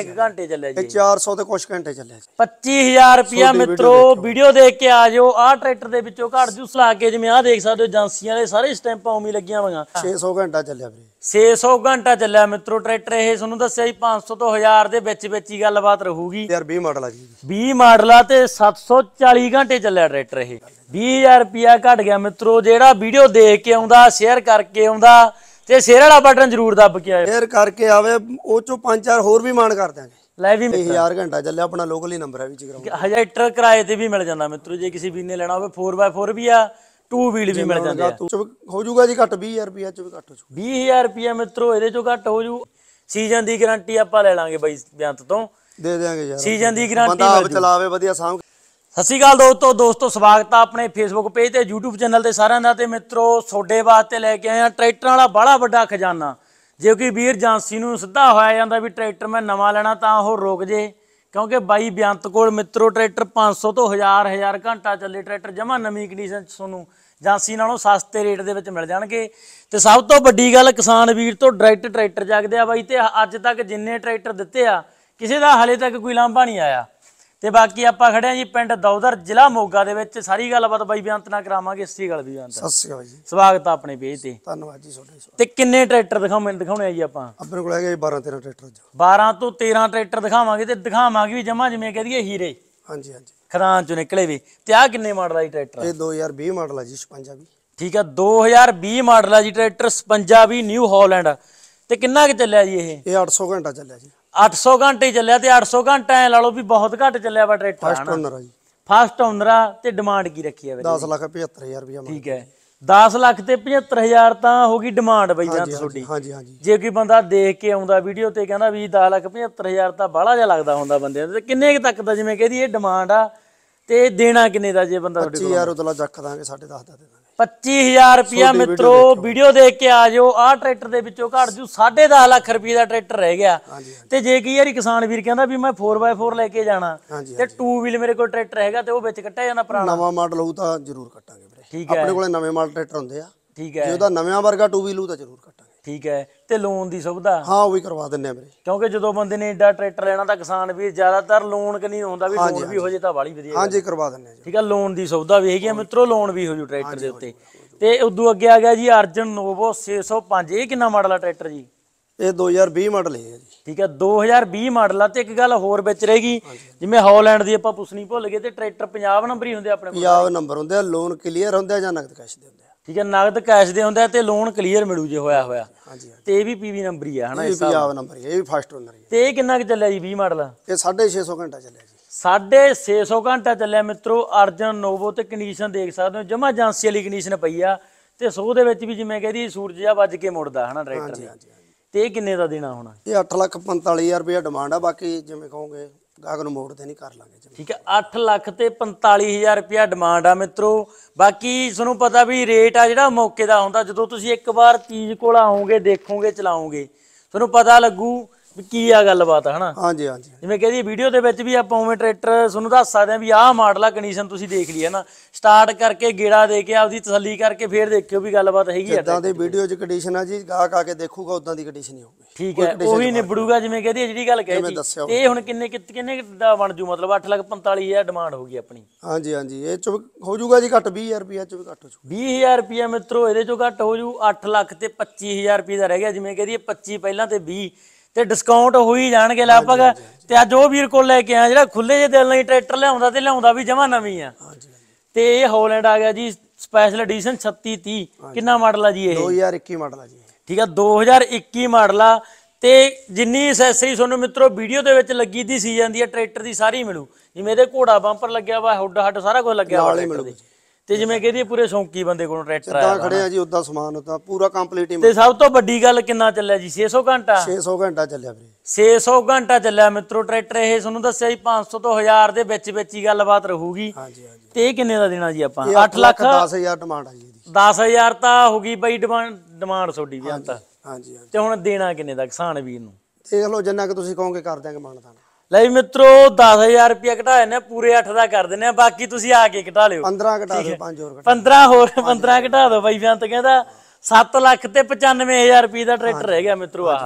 ਇੱਕ ਘੰਟੇ ਚੱਲਿਆ ਜੀ ਇਹ 400 ਤੇ ਕੁਝ ਘੰਟੇ ਚੱਲਿਆ ਜੀ 25000 ਰੁਪਿਆ ਮਿੱਤਰੋ ਵੀਡੀਓ ਦੇਖ ਕੇ ਆ ਜਿਓ ਆ ਟਰੈਕਟਰ ਦੇ ਵਿੱਚੋਂ ਘੜ ਜੂਸ ਲਾ ਕੇ ਜਿਵੇਂ ਆ ਦੇਖ ਸਕਦੇ ਹੋ ਏਜੰਸੀਆਂ ਦੇ ਸਾਰੇ ਸਟੈਂਪਾਂ ਉਮੀ ਲੱਗੀਆਂ ਹੋਈਆਂ 600 ਘੰਟਾ ਚੱਲਿਆ ਵੀਰੇ 600 ਘੰਟਾ ਚੱਲਿਆ ਮਿੱਤਰੋ ਟਰੈਕਟਰ ਇਹ ਤੁਹਾਨੂੰ ਦੱਸਿਆ ਜੀ 500 ਤੋਂ 1000 ਦੇ ਵਿੱਚ ਵਿੱਚ ਹੀ ਗੱਲਬਾਤ ਰਹੂਗੀ 2020 ਮਾਡਲ ਆ ਜੀ 20 ਮਾਡਲ ਆ ਤੇ 740 ਘੰਟੇ ਚੱਲਿਆ ਟਰੈਕਟਰ ਇਹ 20000 ਰੁਪਿਆ ਘਟ ਗਿਆ ਮਿੱਤਰੋ ਜਿਹੜਾ ਵੀਡੀਓ ਦੇਖ ਕੇ ਆਉਂਦਾ ਸ਼ੇਅਰ ਕਰਕੇ ਆਉਂਦਾ ਤੇ ਸ਼ੇਰ ਵਾਲਾ ਬਟਨ ਜ਼ਰੂਰ ਦੱਬ ਕੇ ਆਇਓ ਸ਼ੇਰ ਕਰਕੇ ਆਵੇ ਉਹ ਚੋਂ ਪੰਜ ਚਾਰ ਹੋਰ ਵੀ ਮਾਨ ਕਰ ਦਿਆਂਗੇ ਲੈ ਵੀ 1000 ਘੰਟਾ ਚੱਲਿਆ ਆਪਣਾ ਲੋਕਲ ਹੀ ਨੰਬਰ ਹੈ ਗਰਾਉਂਡ ਜਗਰਾਉਂ ਟਰੱਕ ਕਿਰਾਏ ਤੇ ਵੀ ਮਿਲ ਜਾਂਦਾ ਮਿੱਤਰੋ ਜੇ ਕਿਸੇ ਵੀ ਨੇ ਲੈਣਾ ਹੋਵੇ 4x4 ਵੀ ਆ 2 ਵੀਲ ਵੀ ਮਿਲ ਜਾਂਦੇ ਆ ਹੋ ਜਾਊਗਾ ਜੀ ਘੱਟ 20000 ਰੁਪਿਆ ਚੋਂ ਵੀ ਘੱਟ ਹੋ ਜਾਊ 20000 ਰੁਪਿਆ ਮਿੱਤਰੋ ਇਹਦੇ ਚੋਂ ਘੱਟ ਹੋ ਜੂ ਸੀਜ਼ਨ ਦੀ ਗਾਰੰਟੀ ਆਪਾਂ ਲੈ ਲਾਂਗੇ ਬਾਈ ਬਿਆੰਤ ਤੋਂ ਦੇ ਦੇਾਂਗੇ ਯਾਰ ਸੀਜ਼ਨ ਦੀ ਗਾਰੰਟੀ ਬੰਦਾ ਆਪ ਚਲਾਵੇ ਵਧੀਆ ਸਾਂਭ ਸਤਿ ਸ਼੍ਰੀ ਅਕਾਲ ਦੋਸਤੋ ਦੋਸਤੋ ਸਵਾਗਤ ਆ ਆਪਣੇ ਫੇਸਬੁੱਕ ਪੇਜ ਤੇ YouTube ਚੈਨਲ ਤੇ ਸਾਰਿਆਂ ਦਾ ਤੇ ਮਿੱਤਰੋ ਬਾਤ ਵਾਸਤੇ ਲੈ ਕੇ ਆਏ ਆ ਟਰੈਕਟਰਾਂ ਵਾਲਾ ਬੜਾ ਵੱਡਾ ਖਜ਼ਾਨਾ ਜੇ ਕਿ ਵੀਰ ਜਾਂਸੀ ਨੂੰ ਸਿੱਧਾ ਹੋਇਆ ਜਾਂਦਾ ਵੀ ਟਰੈਕਟਰ ਮੈਂ ਨਵਾਂ ਲੈਣਾ ਤਾਂ ਉਹ ਰੁਕ ਜੇ ਕਿਉਂਕਿ ਬਾਈ ਬਿਆੰਤ ਕੋਲ ਮਿੱਤਰੋ ਟਰੈਕਟਰ 500 ਤੋਂ 1000 1000 ਘੰਟਾ ਚੱਲੇ ਟਰੈਕਟਰ ਜਮਾ ਨਵੀਂ ਕੰਡੀਸ਼ਨ ਚ ਤੁਹਾਨੂੰ ਜਾਂਸੀ ਨਾਲੋਂ ਸਸਤੇ ਰੇਟ ਦੇ ਵਿੱਚ ਮਿਲ ਜਾਣਗੇ ਤੇ ਸਭ ਤੋਂ ਵੱਡੀ ਗੱਲ ਕਿਸਾਨ ਵੀਰ ਤੋਂ ਡਾਇਰੈਕਟ ਟਰੈਕਟਰ ਜਾਗਦੇ ਆ ਬਾਈ ਤੇ ਅੱਜ ਤੱਕ ਜਿੰਨੇ ਟਰੈਕਟਰ ਦਿੱਤੇ ਆ ਕਿਸੇ ਦਾ ਹਲੇ ਤੱਕ ਕੋਈ ਲਾਂਭਾ ਨਹੀਂ ਆਇਆ ਤੇ ਬਾਕੀ ਆਪਾਂ ਖੜੇ ਆ ਜੀ ਪਿੰਡ ਦੌਦਰ ਜ਼ਿਲ੍ਹਾ ਮੋਗਾ ਦੇ ਵਿੱਚ ਸਾਰੀ ਗੱਲਬਾਤ ਬਾਈ ਬਿਆੰਤ ਨਾਲ ਕਰਾਵਾਂਗੇ ਸ੍ਰੀ ਗੱਲ ਵੀ ਬਿਆੰਤ ਸਤਿ ਸ਼੍ਰੀ ਅਕਾਲ ਜੀ ਸਵਾਗਤ ਆ ਆਪਣੇ ਪੇਜ ਤੇ ਧੰਨਵਾਦ ਜੀ ਤੁਹਾਡਾ ਤੇ ਕਿੰਨੇ ਟਰੈਕਟਰ ਦਿਖਾਉ ਮੈਨੂੰ ਦਿਖਾਉਣੇ ਆ ਜੀ ਆਪਾਂ ਆਪਣੇ ਕੋਲ ਹੈਗੇ 12 13 ਟਰੈਕਟਰ 12 ਤੋਂ 13 ਟਰੈਕਟਰ ਦਿਖਾਵਾਂਗੇ ਤੇ ਦਿਖਾਵਾਂਗੇ ਵੀ ਜਮਾ ਜਿਵੇਂ ਦਈਏ ਹੀਰੇ ਹਾਂਜੀ ਹਾਂਜੀ ਖਰਾਂ ਚੋਂ ਨਿਕਲੇ ਵੀ ਤੇ ਆ ਕਿੰਨੇ ਮਾਡਲ ਆ ਜੀ ਟਰੈਕਟਰ ਇਹ 2020 ਮਾਡਲ ਆ ਜੀ 56 ਵੀ ਠੀਕ ਆ 2020 ਮਾਡਲ ਆ ਜੀ ਟਰੈਕਟਰ 56 ਵੀ ਨਿਊ ਹਾਲੈਂਡ ਤੇ ਕਿੰਨਾ ਕਿ ਚੱਲਿਆ ਜੀ ਇਹ ਇਹ 800 ਘੰਟਾ ਚੱਲਿਆ ਜੀ 800 ਘੰਟੇ ਚੱਲਿਆ ਤੇ 800 ਘੰਟਾ ਐ ਲਾ ਲਓ ਵੀ ਬਹੁਤ ਘੱਟ ਚੱਲਿਆ ਵਾ ਟਰੈਕਟਰ ਫਸਟ ਓਨਰ ਆ ਜੀ ਫਸਟ ਓਨਰ ਆ ਤੇ ਡਿਮਾਂਡ ਕੀ ਰੱਖੀ ਆ ਬਈ 10 ਲੱਖ 75000 ਰੁਪਏ ਠੀਕ ਹੈ 10 ਲੱਖ ਤੇ 75000 ਤਾਂ ਹੋ ਗਈ ਡਿਮਾਂਡ ਬਈ ਜਾਂ ਤੁਹਾਡੀ ਹਾਂਜੀ ਹਾਂਜੀ ਜੇ ਕੋਈ ਬੰਦਾ ਦੇਖ ਕੇ ਆਉਂਦਾ ਵੀਡੀਓ ਤੇ ਕਹਿੰਦਾ ਵੀ 10 ਲੱਖ 75000 ਤਾਂ ਬਾਹਲਾ ਜਿਹਾ ਲੱਗਦਾ ਹੁੰਦਾ ਬੰਦੇ ਨੂੰ ਤੇ ਕਿੰਨੇ ਤੱਕ ਦਾ ਜਿਵੇਂ ਕਹਦੀ ਇਹ ਡਿਮਾਂਡ ਆ ਤੇ ਦੇਣਾ ਕਿੰਨੇ ਦਾ ਜੇ ਬੰਦਾ ਤੁਹਾਡੇ ਕੋਲ 25000 ਉਤਲਾ ਚੱਕ ਦਾਂਗੇ 10.5 ਦਾ ਦੇ ਦਾਂਗੇ 25000 ਰੁਪਿਆ ਮਿੱਤਰੋ ਵੀਡੀਓ ਦੇਖ ਕੇ ਆ ਜਾਓ ਆਹ ਟਰੈਕਟਰ ਦੇ ਵਿੱਚੋਂ ਘੜ ਜੂ 10.5 ਲੱਖ ਰੁਪਏ ਦਾ ਟਰੈਕਟਰ ਰਹਿ ਗਿਆ ਤੇ ਜੇ ਕੀ ਯਾਰੀ ਕਿਸਾਨ ਵੀਰ ਕਹਿੰਦਾ ਵੀ ਮੈਂ 4x4 ਲੈ ਕੇ ਜਾਣਾ ਤੇ 2 ਵੀਲ ਮੇਰੇ ਕੋਲ ਟਰੈਕਟਰ ਹੈਗਾ ਤੇ ਉਹ ਵਿੱਚ ਕੱਟਿਆ ਜਾਣਾ ਪੁਰਾਣਾ ਨਵਾਂ ਮਾਡਲ ਹੋਊ ਤਾਂ ਜ਼ਰੂਰ ਕੱਟਾਂਗੇ ਵੀਰੇ ਆਪਣੇ ਕੋਲੇ ਨਵੇਂ ਮਾਡਲ ਟਰੈਕਟਰ ਹੁੰਦੇ ਆ ਠੀਕ ਹੈ ਜੇ ਉਹਦਾ ਨਵਾਂ ਵਰਗਾ 2 ਵੀਲ ਹੋਊ ਤਾਂ ਜ਼ਰੂਰ ਕੱਟਾਂਗੇ ਠੀਕ ਹੈ ਤੇ ਲੋਨ ਦੀ ਸੁਵਿਧਾ ਹਾਂ ਉਹ ਵੀ ਕਰਵਾ ਦਿੰਨੇ ਆ ਵੀਰੇ ਕਿਉਂਕਿ ਜਦੋਂ ਬੰਦੇ ਨੇ ਐਡਾ ਟਰੈਕਟਰ ਲੈਣਾ ਤਾਂ ਕਿਸਾਨ ਵੀ ਜ਼ਿਆਦਾਤਰ ਲੋਨ ਕਿ ਨਹੀਂ ਹੁੰਦਾ ਵੀ ਲੋਨ ਵੀ ਹੋ ਜੇ ਤਾਂ ਬਾਲੀ ਵਧੀਆ ਹਾਂਜੀ ਕਰਵਾ ਦਿੰਨੇ ਆ ਠੀਕ ਹੈ ਲੋਨ ਦੀ ਸੁਵਿਧਾ ਵੀ ਹੈਗੀ ਆ ਮਿੱਤਰੋ ਲੋਨ ਵੀ ਹੋ ਜੂ ਟਰੈਕਟਰ ਦੇ ਉੱਤੇ ਤੇ ਉਦੋਂ ਅੱਗੇ ਆ ਗਿਆ ਜੀ ਅਰਜਨ ਨੋਵੋ 605 ਇਹ ਕਿੰਨਾ ਮਾਡਲ ਆ ਟਰੈਕਟਰ ਜੀ ਇਹ 2020 ਮਾਡਲ ਹੈ ਜੀ ਠੀਕ ਹੈ 2020 ਮਾਡਲ ਆ ਤੇ ਇੱਕ ਗੱਲ ਹੋਰ ਵਿੱਚ ਰਹੇਗੀ ਜਿਵੇਂ ਹੌਲੈਂਡ ਦੀ ਆਪਾਂ ਪੁੱਛਣੀ ਭੁੱਲ ਗਏ ਤੇ ਟਰੈਕਟਰ ਪੰਜਾਬ ਨੰਬਰ ਹੀ ਹੁੰਦੇ ਆਪਣੇ ਕੋਲ ਪੰਜਾਬ ਨੰਬਰ ਹੁੰਦੇ ਆ ਲੋਨ ਕਲੀਅਰ ਹੁੰਦੇ ਆ ਜਾਂ ਨਕਦ ਕੈਸ਼ ਦੇ ਹੁੰਦੇ ਆ ਠੀਕ ਹੈ ਨਗਦ ਕੈਸ਼ ਦੇ ਹੁੰਦਾ ਤੇ ਲੋਨ ਕਲੀਅਰ ਮਿਲੂ ਜੇ ਹੋਇਆ ਹੋਇਆ ਹਾਂਜੀ ਤੇ ਇਹ ਵੀ ਪੀਵੀ ਨੰਬਰ ਹੀ ਆ ਹਨਾ ਇਹ ਪੰਜਾਬ ਨੰਬਰ ਹੀ ਇਹ ਵੀ ਫਸਟ ਓਨਰ ਹੀ ਤੇ ਇਹ ਕਿੰਨਾ ਕੁ ਚੱਲਿਆ ਜੀ 20 ਮਾਡਲ ਇਹ 650 ਘੰਟਾ ਚੱਲਿਆ ਜੀ 650 ਘੰਟਾ ਚੱਲਿਆ ਮਿੱਤਰੋ ਅਰਜਨ ਨੋਵੋ ਤੇ ਕੰਡੀਸ਼ਨ ਦੇਖ ਸਕਦੇ ਹੋ ਜਮਾ ਏਜੰਸੀ ਵਾਲੀ ਕੰਡੀਸ਼ਨ ਪਈ ਆ ਤੇ ਸੋ ਦੇ ਵਿੱਚ ਵੀ ਜਿਵੇਂ ਕਹਦੀ ਸੂਰਜ ਜਾ ਵੱਜ ਕੇ ਮੁੜਦਾ ਹਨਾ ਡਾਇਰੈਕਟਰ ਨੇ ਤੇ ਇਹ ਕਿੰਨੇ ਦਾ ਦੇਣਾ ਹੋਣਾ ਇਹ 8 ਲੱਖ 45000 ਰੁਪਏ ਡਿਮਾਂਡ ਆ ਬਾਕੀ ਜਿਵੇਂ ਕਹੋਗੇ ਗਾਹਕ ਨੂੰ ਮੋੜ ਤੇ ਨਹੀਂ ਕਰ ਲਾਂਗੇ ਠੀਕ ਹੈ 8 ਲੱਖ ਤੇ 45000 ਰੁਪਿਆ ਡਿਮਾਂਡ ਆ ਮਿੱਤਰੋ ਬਾਕੀ ਤੁਹਾਨੂੰ ਪਤਾ ਵੀ ਰੇਟ ਆ ਜਿਹੜਾ ਮੌਕੇ ਦਾ ਹੁੰਦਾ ਜਦੋਂ ਤੁਸੀਂ ਇੱਕ ਵਾਰ ਚੀਜ਼ ਕੋਲ ਆਉਂਗੇ ਦੇਖੋਗੇ ਚਲਾਓਗੇ ਤੁਹਾਨੂੰ ਪਤਾ ਲੱਗੂ ਵੀ ਕੀ ਆ ਗੱਲਬਾਤ ਹਨਾ ਹਾਂਜੀ ਹਾਂਜੀ ਜਿਵੇਂ ਕਹਦੀ ਵੀਡੀਓ ਦੇ ਵਿੱਚ ਵੀ ਆਪਾਂ ਉਵੇਂ ਟਰੈਕਟਰ ਤੁਹਾਨੂੰ ਦੱਸ ਸਕਦੇ ਆ ਵੀ ਆਹ ਮਾਡਲ ਆ ਕੰਡੀਸ਼ਨ ਤੁਸੀਂ ਦੇਖ ਲਈ ਹੈ ਨਾ ਸਟਾਰਟ ਕਰਕੇ ਗੇੜਾ ਦੇ ਕੇ ਆਪਦੀ ਤਸੱਲੀ ਕਰਕੇ ਫੇਰ ਦੇਖਿਓ ਵੀ ਗੱਲਬਾਤ ਹੈਗੀ ਆ ਜਿੱਦਾਂ ਦੇ ਵੀਡੀਓ 'ਚ ਕੰਡੀਸ਼ਨ ਆ ਜੀ ਗਾਹਕ ਆ ਕੇ ਦੇਖੂਗਾ ਉਦਾਂ ਦੀ ਕੰਡੀਸ਼ਨ ਹੀ ਹੋਊਗੀ ਠੀਕ ਹੈ ਉਹ ਵੀ ਨਿਬੜੂਗਾ ਜਿਵੇਂ ਕਹਦੀ ਜਿਹੜੀ ਗੱਲ ਕਹੀ ਸੀ ਤੇ ਹੁਣ ਕਿੰਨੇ ਕਿੰਨੇ ਦਾ ਬਣ ਜੂ ਮਤਲਬ 8 ਲੱਖ 45000 ਡਿਮਾਂਡ ਹੋਊਗੀ ਆਪਣੀ ਹਾਂਜੀ ਹਾਂਜੀ ਇਹ ਚ ਹੋ ਜੂਗਾ ਜੀ ਘੱਟ 20000 ਰੁਪਿਆ ਚ ਵੀ ਘੱਟ ਹੋ ਜੂ 20000 ਰੁਪਿਆ ਮਿੱਤਰੋ ਇਹਦੇ ਚੋਂ ਘੱਟ ਹੋ ਜੂ 8 ਲੱਖ ਤੇ 25000 ਰੁਪਏ ਦਾ ਰਹਿ ਗਿਆ ਜਿਵੇਂ ਕਹਦੀ 25 ਪਹਿਲਾਂ ਤੇ 20 ਤੇ ਡਿਸਕਾਊਂਟ ਹੋ ਹੀ ਜਾਣਗੇ ਲਗਭਗ ਤੇ ਅੱਜ ਉਹ ਵੀਰ ਕੋਲ ਲੈ ਕੇ ਆ ਜਿਹੜਾ ਖੁੱਲੇ ਜੇ ਦਿਲ ਨਾਲ ਟਰੈਕਟਰ ਲਿਆਉਂਦਾ ਤੇ ਲਿਆਉਂਦਾ ਵੀ ਜਮਾ ਨਵੀਂ ਆ ਤੇ ਇਹ ਹੋਲੈਂਡ ਆ ਗਿਆ ਜੀ ਸਪੈਸ਼ਲ ਐਡੀਸ਼ਨ 3630 ਕਿੰਨਾ ਮਾਡਲ ਆ ਜੀ ਇਹ 2021 ਮਾਡਲ ਆ ਜੀ ਠੀਕ ਆ 2021 ਮਾਡਲ ਆ ਤੇ ਜਿੰਨੀ ਐਸੈਸਰੀ ਤੁਹਾਨੂੰ ਮਿੱਤਰੋ ਵੀਡੀਓ ਦੇ ਵਿੱਚ ਲੱਗੀ ਦੀ ਸੀ ਜਾਂਦੀ ਆ ਟਰੈਕਟਰ ਦੀ ਸਾਰੀ ਮਿਲੂ ਜਿਵੇਂ ਇਹਦੇ ਘੋੜਾ ਬੰਪਰ ਲੱਗਿਆ ਵਾ ਹੁੱਡ ਹੱਡ ਸਾਰਾ ਕੁਝ ਲੱਗਿਆ ਨਾਲੇ ਮਿਲੂ ਤੇ ਜਿਵੇਂ ਕਹਿੰਦੀ ਪੂਰੇ ਸ਼ੌਂਕੀ ਬੰਦੇ ਕੋਲ ਟਰੈਕਟਰ ਆਇਆ ਜਿੱਦਾਂ ਖੜੇ ਆ ਜੀ ਉਦਾਂ ਸਮਾਨ ਉਦਾਂ ਪੂਰਾ ਕੰਪਲੀਟ ਹੀ ਤੇ ਸਭ ਤੋਂ ਵੱਡੀ ਗੱਲ ਕਿੰਨਾ ਚੱਲਿਆ ਜੀ 600 ਘੰਟਾ 600 ਘੰਟਾ ਚੱਲਿਆ ਵੀਰੇ 600 ਘੰਟਾ ਚੱਲਿਆ ਮਿੱਤਰੋ ਟਰੈਕਟਰ ਇਹ ਤੁਹਾਨੂੰ ਦੱਸਿਆ ਜੀ 500 ਤੋਂ 1000 ਦੇ ਵਿੱਚ ਵਿੱਚ ਹੀ ਗੱਲਬਾਤ ਰਹੂਗੀ ਹਾਂਜੀ ਹਾਂਜੀ ਤੇ ਇਹ ਕਿੰਨੇ ਦਾ ਦੇਣਾ ਜੀ ਆਪਾਂ 8 ਲੱਖ 10000 ਡਿਮਾਂਡ ਆ ਜੀ ਇਹਦੀ 10000 ਤਾਂ ਹੋ ਗਈ ਬਈ ਡਿਮਾਂਡ ਤੁਹਾਡੀ ਵੀ ਤਾਂ ਹਾਂਜੀ ਹਾਂਜੀ ਤੇ ਹੁਣ ਦੇਣਾ ਕਿੰਨੇ ਦਾ ਕਿਸਾਨ ਵੀਰ ਨੂੰ ਦੇਖ ਲਓ ਜਿੰਨਾ ਕਿ ਤੁਸੀਂ ਕਹੋਗੇ ਕਰ ਦਿਆਂਗੇ ਮਾਨਤਾ ਲੈ ਮਿੱਤਰੋ 10000 ਰੁਪਏ ਘਟਾਏ ਨੇ ਪੂਰੇ 8 ਦਾ ਕਰ ਦਿੰਨੇ ਆ ਬਾਕੀ ਤੁਸੀਂ ਆ ਕੇ ਘਟਾ ਲਿਓ 15 ਘਟਾ ਦਿਓ 5 ਹੋਰ ਘਟਾ 15 ਹੋਰ 15 ਘਟਾ ਦਿਓ ਬਾਈ ਬੰਤ ਤਾਂ ਕਹਿੰਦਾ 7 ਲੱਖ ਤੇ 95000 ਰੁਪਏ ਦਾ ਟਰੈਕਟਰ ਰਹਿ ਗਿਆ ਮਿੱਤਰੋ ਆਹ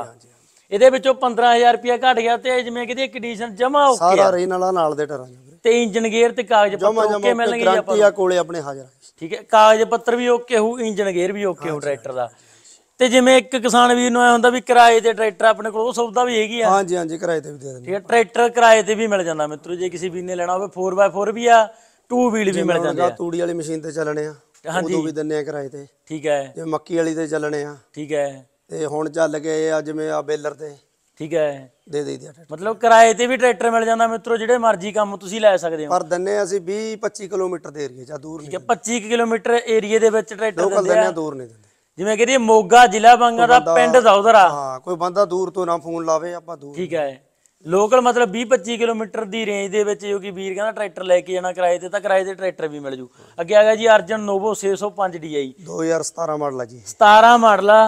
ਇਹਦੇ ਵਿੱਚੋਂ 15000 ਰੁਪਏ ਘਟ ਗਿਆ ਤੇ ਜਿਵੇਂ ਕਿਦੀ ਕੰਡੀਸ਼ਨ ਜਮਾ ਹੋ ਗਿਆ ਸਾਰਾ ਰੇਨ ਵਾਲਾ ਨਾਲ ਦੇ ਟਰਾਂ ਤੇ ਇੰਜਨ ਗੇਅਰ ਤੇ ਕਾਗਜ਼ ਪੱਤਰ ਓਕੇ ਮਿਲਣਗੇ ਆਪਾਂ ਗਰੰਟੀ ਆ ਕੋਲੇ ਆਪਣੇ ਹਾਜ਼ਰ ਠੀਕ ਹੈ ਕਾਗਜ਼ ਪੱਤਰ ਵੀ ਓਕੇ ਹੋ ਇੰਜਨ ਗੇਅਰ ਵੀ ਓਕੇ ਹੋ ਟਰੈਕਟਰ ਦਾ ਤੇ ਜਿਵੇਂ ਇੱਕ ਕਿਸਾਨ ਵੀਰ ਨੂੰ ਐ ਹੁੰਦਾ ਵੀ ਕਿਰਾਏ ਤੇ ਟਰੈਕਟਰ ਆਪਣੇ ਕੋਲ ਉਹ ਸੁਵਿਧਾ ਵੀ ਹੈਗੀ ਆ ਹਾਂਜੀ ਹਾਂਜੀ ਕਿਰਾਏ ਤੇ ਵੀ ਦੇ ਦਿੰਦੇ ਆ ਟਰੈਕਟਰ ਕਿਰਾਏ ਤੇ ਵੀ ਮਿਲ ਜਾਂਦਾ ਮਿੱਤਰੋ ਜੇ ਕਿਸੇ ਵੀਰ ਨੇ ਲੈਣਾ ਹੋਵੇ 4x4 ਵੀ ਆ 2 ਵੀਲ ਵੀ ਮਿਲ ਜਾਂਦੇ ਆ ਤੂੜੀ ਵਾਲੀ ਮਸ਼ੀਨ ਤੇ ਚੱਲਣੇ ਆ ਹਾਂਜੀ ਉਹ ਵੀ ਦਿੰਨੇ ਆ ਕਿਰਾਏ ਤੇ ਠੀਕ ਹੈ ਜੇ ਮੱਕੀ ਵਾਲੀ ਤੇ ਚੱਲਣੇ ਆ ਠੀਕ ਹੈ ਤੇ ਹੁਣ ਚੱਲ ਗਏ ਆ ਜਿਵੇਂ ਆ ਬੇਲਰ ਤੇ ਠੀਕ ਹੈ ਦੇ ਦੇਈਦੇ ਆ ਮਤਲਬ ਕਿਰਾਏ ਤੇ ਵੀ ਟਰੈਕਟਰ ਮਿਲ ਜਾਂਦਾ ਮਿੱਤਰੋ ਜਿਹੜੇ ਮਰਜ਼ੀ ਕੰਮ ਤੁਸੀਂ ਲੈ ਸਕਦੇ ਹੋ ਪਰ ਦਿੰਨੇ ਆ ਅਸੀਂ 20 25 ਕਿਲੋਮੀਟਰ ਦੇ ਏਰੀਏ ਜਾਂ ਦੂਰ ਠੀਕ ਹੈ ਨਹੀਂ 25 ਕਿਲੋਮੀਟਰ ਏਰੀਏ ਦੇ ਵਿੱਚ ਟਰੈਕਟਰ ਦਿੰਦੇ ਆ ਆ ਦੂਰ ਨਹੀਂ ਦਿੰਦੇ ਜਿਵੇਂ ਕਿ ਮੋਗਾ ਜ਼ਿਲ੍ਹਾ ਬੰਗਾ ਦਾ ਪਿੰਡ ਦੌਦਰਾ ਹਾਂ ਕੋਈ ਬੰਦਾ ਦੂਰ ਤੋਂ ਨਾ ਫੋਨ ਲਾਵੇ ਆਪਾਂ ਦੂਰ ਠੀਕ ਹੈ ਲੋਕਲ ਮਤਲਬ 20-25 ਕਿਲੋਮੀਟਰ ਦੀ ਰੇਂਜ ਦੇ ਵਿੱਚ ਜੋ ਕਿ ਵੀਰ ਕਹਿੰਦਾ ਟਰੈਕਟਰ ਲੈ ਕੇ ਜਾਣਾ ਕਿਰਾਏ ਤੇ ਤਾਂ ਕਿਰਾਏ ਤੇ ਟਰੈਕਟਰ ਵੀ ਮਿਲ ਜੂ ਅੱਗੇ ਆ ਗਿਆ ਜੀ ਅਰਜਨ ਨੋਵੋ 605 DI 2017 ਮਾਡਲ ਆ ਜੀ 17 ਮਾਡਲ ਆ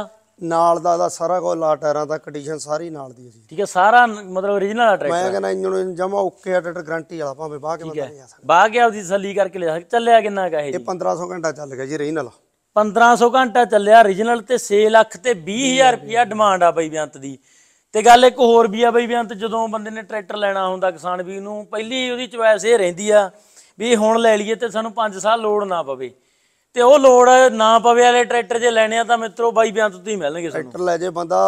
ਨਾਲ ਦਾ ਦਾ ਸਾਰਾ ਕੋ ਲਾ ਟਾਇਰਾਂ ਦਾ ਕੰਡੀਸ਼ਨ ਸਾਰੀ ਨਾਲ ਦੀ ਹੈ ਜੀ ਠੀਕ ਹੈ ਸਾਰਾ ਮਤਲਬ origignal ਟਰੈਕਟਰ ਮੈਂ ਕਹਿੰਦਾ ਇੰਜਨ ਜਮਾ ਓਕੇ ਆ ਟਰੈਕਟਰ ਗਾਰੰਟੀ ਵਾਲਾ ਭਾਵੇਂ ਬਾਹ ਕੇ ਬੰਦਾ ਨਹੀਂ ਆ ਸਕਦਾ ਬਾਹ ਕੇ ਆਪਦੀ ਸੱਲੀ ਕਰਕੇ ਲੈ ਸਕਦਾ ਚੱਲਿਆ ਕਿੰਨਾ ਕਾ ਇਹ ਜੀ ਇਹ 1500 ਘੰਟਾ ਚੱਲ ਗਿਆ ਜੀ ਨਾਲ 1500 ਘੰਟਾ ਚੱਲਿਆ origignal ਤੇ 6 ਲੱਖ ਤੇ 20000 ਰੁਪਿਆ ਡਿਮਾਂਡ ਆ ਬਈ ਬੇਅੰਤ ਦੀ ਤੇ ਗੱਲ ਇੱਕ ਹੋਰ ਵੀ ਆ ਬਈ ਬੇਅੰਤ ਜਦੋਂ ਬੰਦੇ ਨੇ ਟਰੈਕਟਰ ਲੈਣਾ ਹੁੰਦਾ ਕਿਸਾਨ ਵੀ ਨੂੰ ਪਹਿਲੀ ਉਹਦੀ ਚੁਆਇਸ ਇਹ ਰਹਿੰਦੀ ਆ ਵੀ ਹੁਣ ਲੈ ਲਈਏ ਤੇ ਸਾਨੂੰ 5 ਸਾਲ ਲੋੜ ਨਾ ਪਵੇ ਤੇ ਉਹ ਲੋੜ ਨਾ ਪਵੇ ਵਾਲੇ ਟਰੈਕਟਰ ਜੇ ਲੈਣੇ ਆ ਤਾਂ ਮਿੱਤਰੋ ਬਾਈ ਬਿਆੰਤ ਤੋਂ ਹੀ ਮਿਲਣਗੇ ਸਾਨੂੰ ਟਰੈਕਟਰ ਲੈ ਜੇ ਬੰਦਾ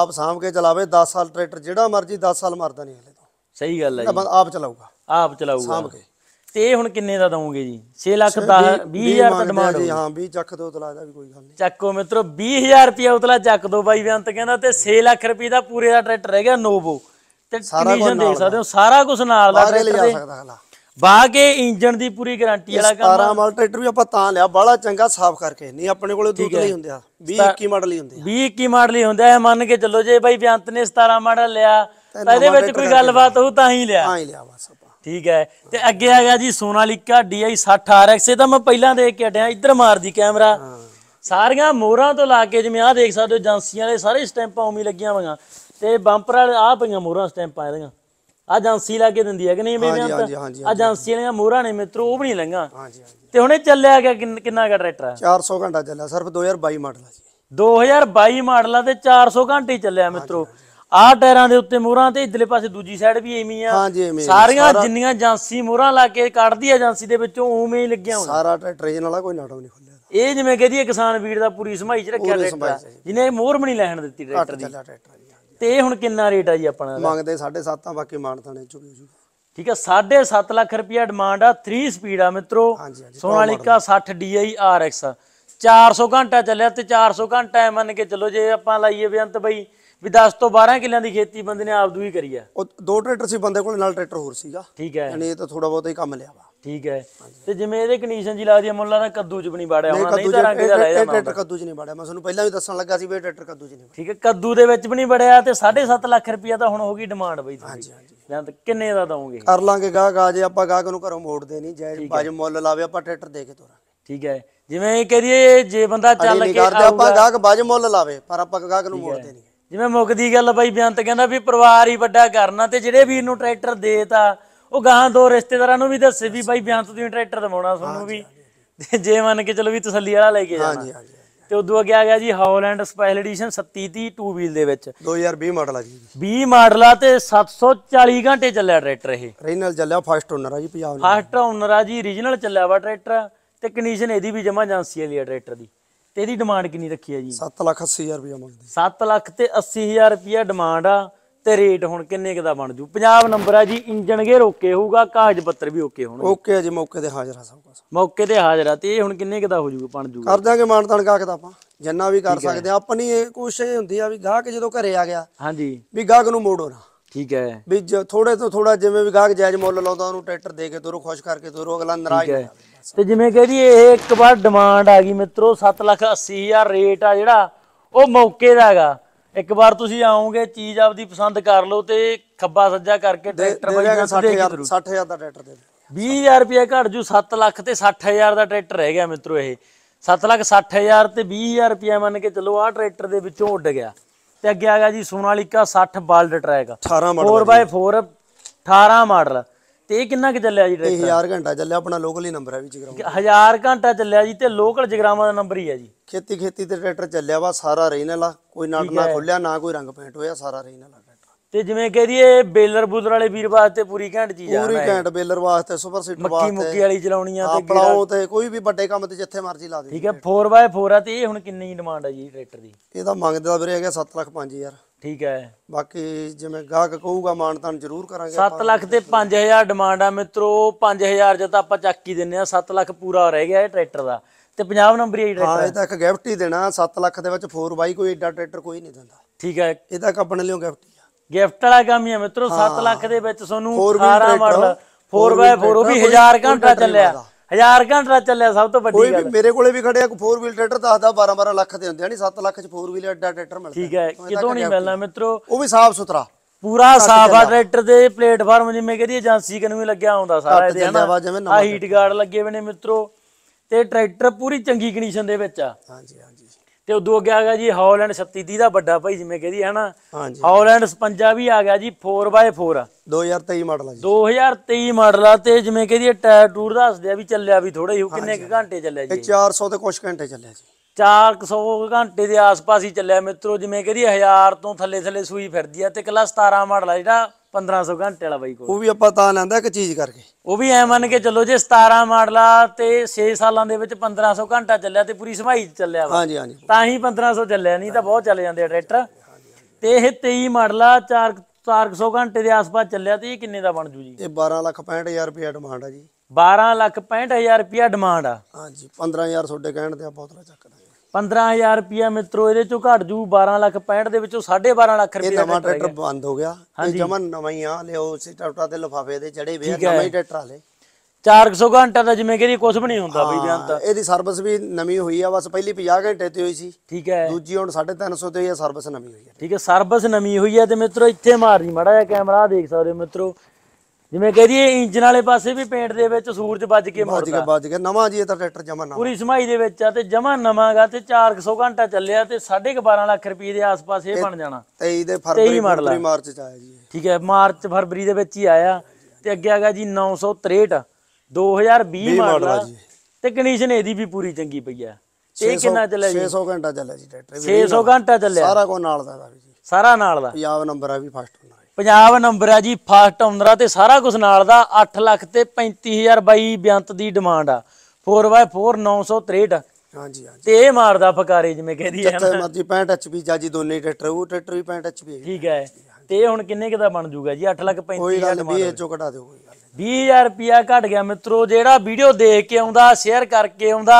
ਆਪ ਸਾਂਭ ਕੇ ਚਲਾਵੇ 10 ਸਾਲ ਟਰੈਕਟਰ ਜਿਹੜਾ ਮਰਜੀ 10 ਸਾਲ ਮਰਦਾ ਨਹੀਂ ਹਲੇ ਤੋਂ ਸਹੀ ਗੱਲ ਹੈ ਜੀ ਆਪ ਚਲਾਊਗਾ ਆਪ ਚਲਾਊਗਾ ਸਾਂਭ ਕੇ ਤੇ ਹੁਣ ਕਿੰਨੇ ਦਾ ਦਵੋਗੇ ਜੀ 6 ਲੱਖ 10 20000 ਦਾ ਡਿਮਾਂਡ ਜੀ ਹਾਂ 20 ਚੱਕ ਦੋ ਉਤਲਾ ਦਾ ਵੀ ਕੋਈ ਗੱਲ ਨਹੀਂ ਚੱਕੋ ਮਿੱਤਰੋ 20000 ਰੁਪਿਆ ਉਤਲਾ ਚੱਕ ਦੋ ਬਾਈ ਵਿਅੰਤ ਕਹਿੰਦਾ ਤੇ 6 ਲੱਖ ਰੁਪਏ ਦਾ ਪੂਰੇ ਦਾ ਟਰੈਕਟਰ ਰਹਿ ਗਿਆ ਨੋਵੋ ਤੇ ਕੰਡੀਸ਼ਨ ਦੇਖ ਸਕਦੇ ਹੋ ਸਾਰਾ ਕੁਝ ਨਾਲ ਦਾ ਟਰੈਕਟਰ ਦੇ ਬਾ ਕੇ ਇੰਜਨ ਦੀ ਪੂਰੀ ਗਾਰੰਟੀ ਵਾਲਾ ਕੰਮ 17 ਮਾਡਲ ਟਰੈਕਟਰ ਵੀ ਆਪਾਂ ਤਾਂ ਲਿਆ ਬਾਲਾ ਚੰਗਾ ਸਾਫ਼ ਕਰਕੇ ਨਹੀਂ ਆਪਣੇ ਕੋਲੇ ਦੂਜੇ ਨਹੀਂ ਹੁੰਦੇ 20 21 ਮਾਡਲ ਹੀ ਹੁੰਦੇ ਆ 20 21 ਮਾਡਲ ਹੀ ਹੁੰਦੇ ਆ ਮੰਨ ਕੇ ਚੱਲੋ ਜੇ ਬਾਈ ਵਿਅੰਤ ਨੇ 17 ਮਾਡਲ ਲਿਆ ਤਾਂ ਇਹਦੇ ਵਿੱਚ ਕੋਈ ਗੱਲਬਾਤ ਹੋ ਤਾਂ ਹੀ ਲਿਆ ਤਾਂ ਹੀ ਲਿਆ ਬਸ ਠੀਕ ਹੈ ਤੇ ਅੱਗੇ ਆ ਗਿਆ ਜੀ ਸੋਨਾਲੀਕਾ DI 60 RX ਇਹ ਤਾਂ ਮੈਂ ਪਹਿਲਾਂ ਦੇਖ ਕੇ ਹਟਿਆ ਇੱਧਰ ਮਾਰਦੀ ਕੈਮਰਾ ਸਾਰੀਆਂ ਮੋਹਰਾਂ ਤੋਂ ਲਾ ਕੇ ਜਿਵੇਂ ਆਹ ਦੇਖ ਸਕਦੇ ਹੋ ਏਜੰਸੀਆਂ ਵਾਲੇ ਸਾਰੇ ਸਟੈਂਪਾਂ ਉਵੇਂ ਲੱਗੀਆਂ ਵਾਂਗਾ ਤੇ ਬੰਪਰ ਵਾਲੇ ਆਹ ਪਈਆਂ ਮੋਹਰਾਂ ਸਟੈਂਪਾਂ ਇਹਦੀਆਂ ਆ ਏਜੰਸੀ ਲਾ ਕੇ ਦਿੰਦੀ ਹੈ ਕਿ ਨਹੀਂ ਮੇਰੇ ਅੰਤ ਏਜੰਸੀ ਨੇ ਮੋਹਰਾਂ ਨੇ ਮਿੱਤਰੋ ਉਹ ਵੀ ਨਹੀਂ ਲੰਗਾ ਤੇ ਹੁਣੇ ਚੱਲਿਆ ਗਿਆ ਕਿੰਨਾ ਗਾ ਟਰੈਕਟਰ ਆ 400 ਘੰਟਾ ਚੱਲਿਆ ਸਿਰਫ 2022 ਮਾਡਲ ਆ ਜੀ 2022 ਮਾਡਲ ਆ ਤੇ 400 ਘੰਟੇ ਚੱਲਿਆ ਮਿੱਤਰੋ ਆਹ ਟਾਇਰਾਂ ਦੇ ਉੱਤੇ ਮੋਹਰਾਂ ਤੇ ਇਧਰਲੇ ਪਾਸੇ ਦੂਜੀ ਸਾਈਡ ਵੀ ਐਵੇਂ ਆ ਹਾਂਜੀ ਐਵੇਂ ਸਾਰੀਆਂ ਜਿੰਨੀਆਂ ਏਜੰਸੀ ਮੋਹਰਾਂ ਲਾ ਕੇ ਕੱਢਦੀ ਏਜੰਸੀ ਦੇ ਵਿੱਚੋਂ ਉਵੇਂ ਹੀ ਲੱਗਿਆ ਹੁੰਦਾ ਸਾਰਾ ਟਰੈਕਟਰ ਵਾਲਾ ਨਾਲ ਕੋਈ ਨਾਟੋ ਨਹੀਂ ਖੁੱਲਿਆ ਇਹ ਜਿਵੇਂ ਕਹਦੀ ਕਿਸਾਨ ਵੀਰ ਦਾ ਪੂਰੀ ਸਮਾਈ ਚ ਰੱਖਿਆ ਟਰੈਕਟਰ ਜਿਹਨੇ ਮੋਹਰ ਵੀ ਨਹੀਂ ਲੈਣ ਦਿੱਤੀ ਟਰੈਕਟਰ ਦੀ ਤੇ ਇਹ ਹੁਣ ਕਿੰਨਾ ਰੇਟ ਆ ਜੀ ਆਪਣਾ ਮੰਗਦੇ 7.5 ਤਾਂ ਬਾਕੀ ਮਾਨ ਥਾਣੇ ਚ ਵੀ ਠੀਕ ਹੈ 7.5 ਲੱਖ ਰੁਪਿਆ ਡਿਮਾਂਡ ਆ 3 ਸਪੀਡ ਆ ਮਿੱਤਰੋ ਸੋਨਾਲੀਕਾ 60 DI RX 400 ਘੰਟਾ ਚੱਲਿਆ ਤੇ 400 ਘੰਟਾ ਮੰਨ ਕੇ ਚੱਲੋ ਜੇ ਆਪਾਂ ਲਾਈਏ ਬੇਅੰਤ ਬਈ ਵੀ 10 ਤੋਂ 12 ਕਿੱਲਿਆਂ ਦੀ ਖੇਤੀ ਬੰਦੇ ਨੇ ਆਪਦੂ ਹੀ ਕਰੀ ਆ ਉਹ ਦੋ ਟਰੈਕਟਰ ਸੀ ਬੰਦੇ ਕੋਲ ਨਾਲ ਟਰੈਕਟਰ ਹੋਰ ਸੀਗਾ ਠੀਕ ਹੈ ਯਾਨੀ ਇਹ ਤਾਂ ਥੋੜਾ ਬਹੁਤ ਹੀ ਕੰਮ ਲਿਆ ਵਾ ਠੀਕ ਹੈ ਤੇ ਜਿਵੇਂ ਇਹਦੇ ਕੰਡੀਸ਼ਨ ਜੀ ਲੱਗਦੀ ਆ ਮੁੱਲਾ ਦਾ ਕੱਦੂ ਚ ਵੀ ਨਹੀਂ ਬਾੜਿਆ ਹੋਣਾ ਨਹੀਂ ਤਾਂ ਰੰਗ ਦਾ ਰਹਿ ਜਾਂਦਾ ਟਰੈਕਟਰ ਕੱਦੂ ਚ ਨਹੀਂ ਬਾੜਿਆ ਮੈਂ ਤੁਹਾਨੂੰ ਪਹਿਲਾਂ ਵੀ ਦੱਸਣ ਲੱਗਾ ਸੀ ਵੀ ਟਰੈਕਟਰ ਕੱਦੂ ਚ ਨਹੀਂ ਠੀਕ ਹੈ ਕੱਦੂ ਦੇ ਵਿੱਚ ਵੀ ਨਹੀਂ ਬੜਿਆ ਤੇ 7.5 ਲੱਖ ਰੁਪਈਆ ਤਾਂ ਹੁਣ ਹੋ ਗਈ ਡਿਮਾਂਡ ਬਈ ਹਾਂਜੀ ਹਾਂਜੀ ਜਾਂ ਤਾਂ ਕਿੰਨੇ ਦਾ ਦਵੋਗੇ ਕਰ ਲਾਂਗੇ ਗਾਹ ਗਾਜੇ ਆਪਾਂ ਗਾਹਕ ਨੂੰ ਘਰੋਂ ਮੋੜਦੇ ਨਹੀਂ ਜੈ ਪਾਜ ਮੁੱਲ ਲਾਵੇ ਆਪਾਂ ਟਰੈਕਟਰ ਦੇ ਕੇ ਤੋਰਾਂਗੇ ਠੀਕ ਹੈ ਜਿਵੇਂ ਇਹ ਕਰੀਏ ਜੇ ਬੰਦਾ ਚੱਲ ਕੇ ਆਉਂਦਾ ਆਪਾਂ ਗਾਹਕ ਬਾਜ ਮੁੱਲ ਲਾਵੇ ਪਰ ਆਪਾਂ ਗਾਹਕ ਨੂੰ ਮੋੜਦੇ ਨਹੀਂ ਜਿਵੇਂ ਦੀ ਗੱਲ ਬਾਈ ਬਿਆੰਤ ਕਹਿੰਦਾ ਵੀ ਪਰਿਵਾਰ ਹੀ ਵੱਡਾ ਕਰਨਾ ਤੇ ਜਿਹੜੇ ਵੀਰ ਨੂੰ ਟਰੈਕਟਰ ਦੇਤਾ ਉਹ ਗਾਂ ਦੋ ਰਿਸ਼ਤੇਦਾਰਾਂ ਨੂੰ ਵੀ ਦੱਸੇ ਵੀ ਬਾਈ ਬਿਆੰਤ ਤੁਸੀਂ ਟਰੈਕਟਰ ਦਿਵਾਉਣਾ ਤੁਹਾਨੂੰ ਵੀ ਜੇ ਮੰਨ ਕੇ ਚਲੋ ਵੀ ਤਸੱਲੀ ਵਾਲਾ ਲੈ ਕੇ ਜਾਣਾ ਹਾਂਜੀ ਹਾਂਜੀ ਤੇ ਉਦੋਂ ਅੱਗੇ ਆ ਗਿਆ ਜੀ ਹੌਲੈਂਡ ਸਪੈਸ਼ਲ ਐਡੀਸ਼ਨ 3730 2 ਵੀਲ ਦੇ ਵਿੱਚ 2020 ਮਾਡਲ ਆ ਜੀ 20 ਮਾਡਲ ਆ ਤੇ 740 ਘੰਟੇ ਚੱਲਿਆ ਟਰੈਕਟਰ ਇਹ ਰੀਜਨਲ ਚੱਲਿਆ ਫਸਟ ਓਨਰ ਆ ਜੀ ਪੰਜਾਬ ਦਾ ਫਸਟ ਓਨਰ ਆ ਜੀ ਰੀਜਨਲ ਚੱਲਿਆ ਵਾ ਟਰੈਕਟਰ ਤੇ ਕੰਡੀਸ਼ਨ ਇਹਦੀ ਵੀ ਜਮਾ ਏਜੰਸੀ ਵਾਲੀ ਆ ਟਰੈਕਟਰ ਦੀ ਤੇ ਇਹਦੀ ਡਿਮਾਂਡ ਕਿੰਨੀ ਰੱਖੀ ਹੈ ਜੀ 7 ਲੱਖ 80000 ਰੁਪਏ ਮੰਗਦੇ 7 ਲੱਖ ਤੇ 80000 ਰੁਪਏ ਡਿਮਾਂਡ ਆ ਤੇ ਰੇਟ ਹੁਣ ਕਿੰਨੇ ਕ ਦਾ ਬਣ ਜੂ ਪੰਜਾਬ ਨੰਬਰ ਆ ਜੀ ਇੰਜਣ ਗੇ ਓਕੇ ਹੋਊਗਾ ਕਾਗਜ਼ ਪੱਤਰ ਵੀ ਓਕੇ ਹੋਣਗੇ ਓਕੇ ਆ ਜੀ ਮੌਕੇ ਤੇ ਹਾਜ਼ਰ ਆ ਸਭ ਕੁਝ ਮੌਕੇ ਤੇ ਹਾਜ਼ਰ ਆ ਤੇ ਇਹ ਹੁਣ ਕਿੰਨੇ ਕ ਦਾ ਹੋ ਜੂਗਾ ਬਣ ਜੂਗਾ ਕਰ ਦਾਂਗੇ ਮਾਨ ਤਣ ਦਾ ਆਪਾਂ ਜੰਨਾ ਵੀ ਕਰ ਸਕਦੇ ਆ ਆਪਣੀ ਇਹ ਕੋਸ਼ਿਸ਼ ਹੁੰਦੀ ਆ ਵੀ ਗਾਹਕ ਜਦੋਂ ਘਰੇ ਆ ਗਿਆ ਹਾਂਜੀ ਵੀ ਗਾਹਕ ਨੂੰ ਮੋੜੋ ਨਾ ਠੀਕ ਹੈ ਵੀ ਥੋੜੇ ਤੋਂ ਥੋੜਾ ਜਿਵੇਂ ਵੀ ਗਾਹਕ ਜਾਇਜ਼ ਮੁੱਲ ਲਾਉਂਦਾ ਉਹਨੂੰ ਟਰੈਕਟਰ ਦੇ ਕੇ ਤੋਰੋ ਖੁਸ਼ ਕਰਕੇ ਤੋਰੋ ਅਗਲਾ ਨਾਰਾਜ਼ ਹੋ ਜਾਂਦਾ ਤੇ ਜਿਵੇਂ ਕਹੇ ਜੀ ਇਹ ਇੱਕ ਵਾਰ ਡਿਮਾਂਡ ਆ ਗਈ ਮਿੱਤਰੋ 780000 ਰੇਟ ਆ ਜਿਹੜਾ ਉਹ ਮੌਕੇ ਦਾ ਹੈਗਾ ਇੱਕ ਵਾਰ ਤੁਸੀਂ ਆਉਂਗੇ ਚੀਜ਼ ਆਪਦੀ ਪਸੰਦ ਕਰ ਲਓ ਤੇ ਖੱਬਾ ਸੱਜਾ ਕਰਕੇ ਟਰੈਕਟਰ ਬਣ ਜਾਏਗਾ 60000 ਦਾ ਟਰੈਕਟਰ ਦੇ 20000 ਰੁਪਏ ਘਟ ਜੂ 7 ਲੱਖ ਤੇ 60000 ਦਾ ਟਰੈਕਟਰ ਰਹਿ ਗਿਆ ਮਿੱਤਰੋ ਇਹ 7 ਲੱਖ 60000 ਤੇ 20000 ਰੁਪਏ ਮੰਨ ਕੇ ਚੱਲੋ ਆ ਟਰੈਕਟਰ ਦੇ ਵਿੱਚੋਂ ਉੱਡ ਗਿਆ ਤੇ ਅੱਗੇ ਆ ਗਿਆ ਜੀ Sonalika 60 world track 18 model 4x4 18 model ਤੇ ਇਹ ਕਿੰਨਾ ਕਿ ਚੱਲਿਆ ਜੀ ਇਹ 1000 ਘੰਟਾ ਚੱਲਿਆ ਆਪਣਾ ਲੋਕਲ ਹੀ ਨੰਬਰ ਹੈ ਵੀ ਜਗਰਾਵਾਂ 1000 ਘੰਟਾ ਚੱਲਿਆ ਜੀ ਤੇ ਲੋਕਲ ਜਗਰਾਵਾਂ ਦਾ ਨੰਬਰ ਹੀ ਹੈ ਜੀ ਖੇਤੀ ਖੇਤੀ ਤੇ ਟਰੈਕਟਰ ਚੱਲਿਆ ਵਾ ਸਾਰਾ ਰੇਨਲ ਆ ਕੋਈ ਨਾਟ ਨਾ ਖੋਲਿਆ ਨਾ ਕੋਈ ਰੰਗ ਪੇਂਟ ਹੋਇਆ ਸਾਰਾ ਰੇਨਲ ਆ ਤੇ ਜਿਵੇਂ ਕਹ ਦਈਏ ਬੇਲਰ ਬੂਲਰ ਵਾਲੇ ਵੀਰ ਵਾਸਤੇ ਪੂਰੀ ਘੈਂਟ ਚੀਜ਼ ਆ ਪੂਰੀ ਘੈਂਟ ਬੇਲਰ ਵਾਸਤੇ ਸੁਪਰ ਸੀਟਰ ਵਾਸਤੇ ਮੱਕੀ ਮੁੱਕੀ ਵਾਲੀ ਚਲਾਉਣੀਆਂ ਤੇ ਪਲਾਓ ਤੇ ਕੋਈ ਵੀ ਵੱਡੇ ਕੰਮ ਤੇ ਜਿੱਥੇ ਮਰਜ਼ੀ ਲਾ ਦੇ ਠੀਕ ਹੈ 4x4 ਆ ਤੇ ਇਹ ਹੁਣ ਕਿੰਨੀ ਡਿਮਾਂਡ ਆ ਜੀ ਟਰੈਕਟਰ ਦੀ ਇਹਦਾ ਮੰਗਦੇ ਦਾ ਵੀਰੇ ਹੈਗਾ 7 ਲੱਖ 5000 ਠੀਕ ਹੈ ਬਾਕੀ ਜਿਵੇਂ ਗਾਹਕ ਕਹੂਗਾ ਮਾਨਤਾਨ ਜ਼ਰੂਰ ਕਰਾਂਗੇ 7 ਲੱਖ ਤੇ 5000 ਡਿਮਾਂਡ ਆ ਮਿੱਤਰੋ 5000 ਤਾਂ ਆਪਾਂ ਚੱਕ ਹੀ ਦਿੰਨੇ ਆ 7 ਲੱਖ ਪੂਰਾ ਰਹਿ ਗਿਆ ਇਹ ਟਰੈਕਟਰ ਦਾ ਤੇ 50 ਨੰਬਰ ਹੀ ਟਰੈਕਟਰ ਹਾਂ ਇਹ ਤਾਂ ਇੱਕ ਗਿਫਟ ਹੀ ਦੇਣਾ 7 ਲੱਖ ਦੇ ਵਿੱਚ 4 ਕੋਈ ਐਡਾ ਟਰੈਕਟਰ ਕੋਈ ਨਹੀਂ ਦਿੰਦਾ ਠੀਕ ਹੈ ਇਹ ਤਾਂ ਆਪਣੇ ਲਿਓ ਗਿਫਟ ਗਿਫਟ ਵਾਲਾ ਕੰਮ ਹੀ ਆ ਮਿੱਤਰੋ 7 ਲੱਖ ਦੇ ਵਿੱਚ ਤੁਹਾਨੂੰ 18 ਮਾਡਲ 4x4 ਉਹ ਵੀ 1000 ਘੰਟਾ ਚੱਲਿਆ 1000 ਘੰਟਾ ਚੱਲਿਆ ਸਭ ਤੋਂ ਵੱਡੀ ਗੱਲ ਕੋਈ ਮੇਰੇ ਕੋਲੇ ਵੀ ਖੜਿਆ ਕੋ 4 ਵੀਲ ਟਰੈਕਟਰ ਦੱਸਦਾ 12 12 ਲੱਖ ਦੇ ਹੁੰਦੇ ਹਨ 7 ਲੱਖ ਚ 4 ਵੀਲ ਐਡਾ ਟਰੈਕਟਰ ਮਿਲਦਾ ਠੀਕ ਹੈ ਕਿਤੋਂ ਨਹੀਂ ਮਿਲਣਾ ਮਿੱਤਰੋ ਉਹ ਵੀ ਸਾਫ ਸੁਥਰਾ ਪੂਰਾ ਸਾਫ ਆ ਟਰੈਕਟਰ ਦੇ ਪਲੇਟਫਾਰਮ ਜਿਵੇਂ ਕਹਦੀ ਏਜੰਸੀ ਕਨੂ ਲੱਗਿਆ ਆਉਂਦਾ ਸਾਰਾ ਇਹਦੇ ਹਨਾ ਆ ਹੀਟ ਗਾਰਡ ਲੱਗੇ ਹੋਏ ਨੇ ਮਿੱਤਰੋ ਤੇ ਟਰੈਕਟਰ ਪੂਰੀ ਚੰਗੀ ਕੰਡੀਸ਼ਨ ਦੇ ਵਿੱਚ ਆ ਹਾਂਜੀ ਹਾਂਜੀ ਤੇ ਉਦੋਂ ਅੱਗੇ ਆ ਗਿਆ ਜੀ ਹਾਲੈਂਡ 36 ਦਾ ਵੱਡਾ ਭਾਈ ਜਿਵੇਂ ਕਹਦੀ ਹੈ ਨਾ ਹਾਂਜੀ ਹਾਲੈਂਡ 55 ਵੀ ਆ ਗਿਆ ਜੀ 4x4 2023 ਮਾਡਲ ਆ ਜੀ 2023 ਮਾਡਲ ਆ ਤੇ ਜਿਵੇਂ ਕਹਦੀ ਟਾਇਰ ਟੂਰ ਦੱਸਦੇ ਆ ਵੀ ਚੱਲਿਆ ਵੀ ਥੋੜਾ ਹੀ ਕਿੰਨੇ ਕ ਘੰਟੇ ਚੱਲਿਆ ਜੀ 400 ਤੇ ਕੁਝ ਘੰਟੇ ਚੱਲਿਆ ਜੀ 400 ਘੰਟੇ ਦੇ ਆਸ-ਪਾਸ ਹੀ ਚੱਲਿਆ ਮਿੱਤਰੋ ਜਿਵੇਂ ਕਹਦੀ 1000 ਤੋਂ ਥੱਲੇ ਥੱਲੇ ਸੂਈ ਫਿਰਦੀ ਆ ਤੇ ਕਲਾ 17 ਮਾਡਲ ਆ ਜਿਹੜਾ 1500 ਘੰਟੇ ਵਾਲਾ ਬਾਈ ਕੋਲ ਉਹ ਵੀ ਆਪਾਂ ਤਾਂ ਲੈਂਦਾ ਇੱਕ ਚੀਜ਼ ਕਰਕੇ ਉਹ ਵੀ ਐ ਮੰਨ ਕੇ ਚੱਲੋ ਜੇ 17 ਮਾਡਲਾ ਤੇ 6 ਸਾਲਾਂ ਦੇ ਵਿੱਚ 1500 ਘੰਟਾ ਚੱਲਿਆ ਤੇ ਪੂਰੀ ਸਮਾਈ ਚੱਲਿਆ ਵਾ ਹਾਂਜੀ ਹਾਂਜੀ ਤਾਂ ਹੀ 1500 ਚੱਲਿਆ ਨਹੀਂ ਤਾਂ ਬਹੁਤ ਚੱਲੇ ਜਾਂਦੇ ਆ ਟਰੈਕਟਰ ਤੇ ਇਹ 23 ਮਾਡਲਾ 4 400 ਘੰਟੇ ਦੇ ਆਸ-ਪਾਸ ਚੱਲਿਆ ਤੇ ਇਹ ਕਿੰਨੇ ਦਾ ਬਣ ਜੂ ਜੀ ਇਹ 12 ਲੱਖ 65000 ਰੁਪਏ ਡਿਮਾਂਡ ਆ ਜੀ 12 ਲੱਖ 65000 ਰੁਪਏ ਡਿਮਾਂਡ ਆ ਹਾਂਜੀ 15000 ਤੁਹਾਡੇ ਕਹਿਣ ਤੇ ਆ ਬਹੁਤ ਲਾ ਚੱਕਦਾ 15000 ਰੁਪਿਆ ਮਿੱਤਰੋ ਇਹਦੇ ਚੋਂ ਘਟ ਜੂ 12 ਲੱਖ 65 ਦੇ ਵਿੱਚੋਂ 12.5 ਲੱਖ ਰੁਪਿਆ ਇਹ ਨਵਾਂ ਟਰੈਕਟਰ ਬੰਦ ਹੋ ਗਿਆ ਇਹ ਜਮਨ ਨਵਾਂ ਹੀ ਆ ਲਿਓ ਉਸੇ ਟਰੈਕਟਰ ਦੇ ਲਫਾਫੇ ਦੇ ਚੜੇ ਵੇ ਨਵਾਂ ਹੀ ਟਰੈਕਟਰ ਵਾਲੇ 400 ਘੰਟਾ ਦਾ ਜਿਵੇਂ ਕਿਹਦੀ ਕੁਝ ਵੀ ਨਹੀਂ ਹੁੰਦਾ ਬਈ ਬਿਆਨ ਤਾਂ ਇਹਦੀ ਸਰਵਿਸ ਵੀ ਨਵੀਂ ਹੋਈ ਆ ਬਸ ਪਹਿਲੀ 50 ਘੰਟੇ ਤੇ ਹੋਈ ਸੀ ਠੀਕ ਹੈ ਦੂਜੀ ਹੁਣ 350 ਤੇ ਹੋਈ ਆ ਸਰਵਿਸ ਨਵੀਂ ਹੋਈ ਆ ਠੀਕ ਹੈ ਸਰਵਿਸ ਨਵੀਂ ਹੋਈ ਆ ਤੇ ਮਿੱਤਰੋ ਇੱਥੇ ਨਹੀਂ ਮੜਾ ਜਿਹਾ ਕੈਮਰਾ ਦੇਖ ਸਕਦੇ ਹੋ ਮਿੱਤਰੋ ਜਿਵੇਂ ਦਈਏ ਇੰਜਨ ਵਾਲੇ ਪਾਸੇ ਵੀ ਪੇਂਟ ਦੇ ਵਿੱਚ ਸੂਰਜ ਵੱਜ ਕੇ ਮੋੜਦਾ ਗਿਆ ਵੱਜ ਗਿਆ ਨਵਾਂ ਜੀ ਇਹ ਤਾਂ ਟਰੈਕਟਰ ਜਮਾ ਨਵਾਂ ਪੂਰੀ ਸਮਾਈ ਦੇ ਵਿੱਚ ਆ ਤੇ ਜਮਾ ਨਵਾਂਗਾ ਤੇ 400 ਘੰਟਾ ਚੱਲਿਆ ਤੇ 12.5 ਲੱਖ ਰੁਪਏ ਦੇ ਆਸ-ਪਾਸ ਇਹ ਬਣ ਜਾਣਾ 23 ਦੇ ਫਰਵਰੀ ਫਰਵਰੀ ਮਾਰਚ ਚ ਆਇਆ ਜੀ ਇਹ। ਠੀਕ ਹੈ ਮਾਰਚ ਫਰਵਰੀ ਦੇ ਵਿੱਚ ਹੀ ਆਇਆ ਤੇ ਅੱਗੇ ਆਗਾ ਜੀ 963 2020 ਮਾਡਲ ਤੇ ਕੰਡੀਸ਼ਨ ਇਹਦੀ ਵੀ ਪੂਰੀ ਚੰਗੀ ਪਈ ਆ ਤੇ ਇਹ 600 ਕਿੰਨਾ ਚੱਲਿਆ ਜੀ 600 ਘੰਟਾ ਚੱਲਿਆ ਜੀ ਟਰੈਕਟਰ 600 ਘੰਟਾ ਚੱਲਿਆ ਸਾਰਾ ਕੋ ਨਾਲ ਦਾ ਜੀ ਸਾਰਾ ਨਾਲ ਦਾ ਪੰਜਾਬ ਨੰਬਰ ਆ ਵੀ ਫਸਟ ਹੁੰਦਾ ਪੰਜਾਬ ਨੰਬਰ ਆ ਜੀ ਫਾਸਟ ਆਉਂਦਰਾ ਤੇ ਸਾਰਾ ਕੁਝ ਨਾਲ ਦਾ 8 ਲੱਖ ਤੇ 35000 ਬਾਈ ਬਿਆੰਤ ਦੀ ਡਿਮਾਂਡ ਆ 4x4 963 ਹਾਂਜੀ ਹਾਂਜੀ ਤੇ ਇਹ ਮਾਰਦਾ ਫਕਾਰੇ ਜਿਵੇਂ ਕਹਦੀ ਹੈ ਨਾ ਮਰਜੀ 65 ਐਚਪੀ ਜਾਜੀ ਦੋਨੇ ਟਰੈਕਟਰ ਉਹ ਟਰੈਕਟਰ ਵੀ 65 ਐਚਪੀ ਠੀਕ ਹੈ ਤੇ ਹੁਣ ਕਿੰਨੇ ਕਿਦਾ ਬਣ ਜੂਗਾ ਜੀ 8 ਲੱਖ 35000 ਡਿਮਾਂਡ ਕੋਈ ਗੱਲ ਚੋਂ ਦਿਓ 20000 ਰੁਪਿਆ ਘਟ ਗਿਆ ਮਿੱਤਰੋ ਜਿਹੜਾ ਵੀਡੀਓ ਦੇਖ ਕੇ ਆਉਂਦਾ ਸ਼ੇਅਰ ਕਰਕੇ ਆਉਂਦਾ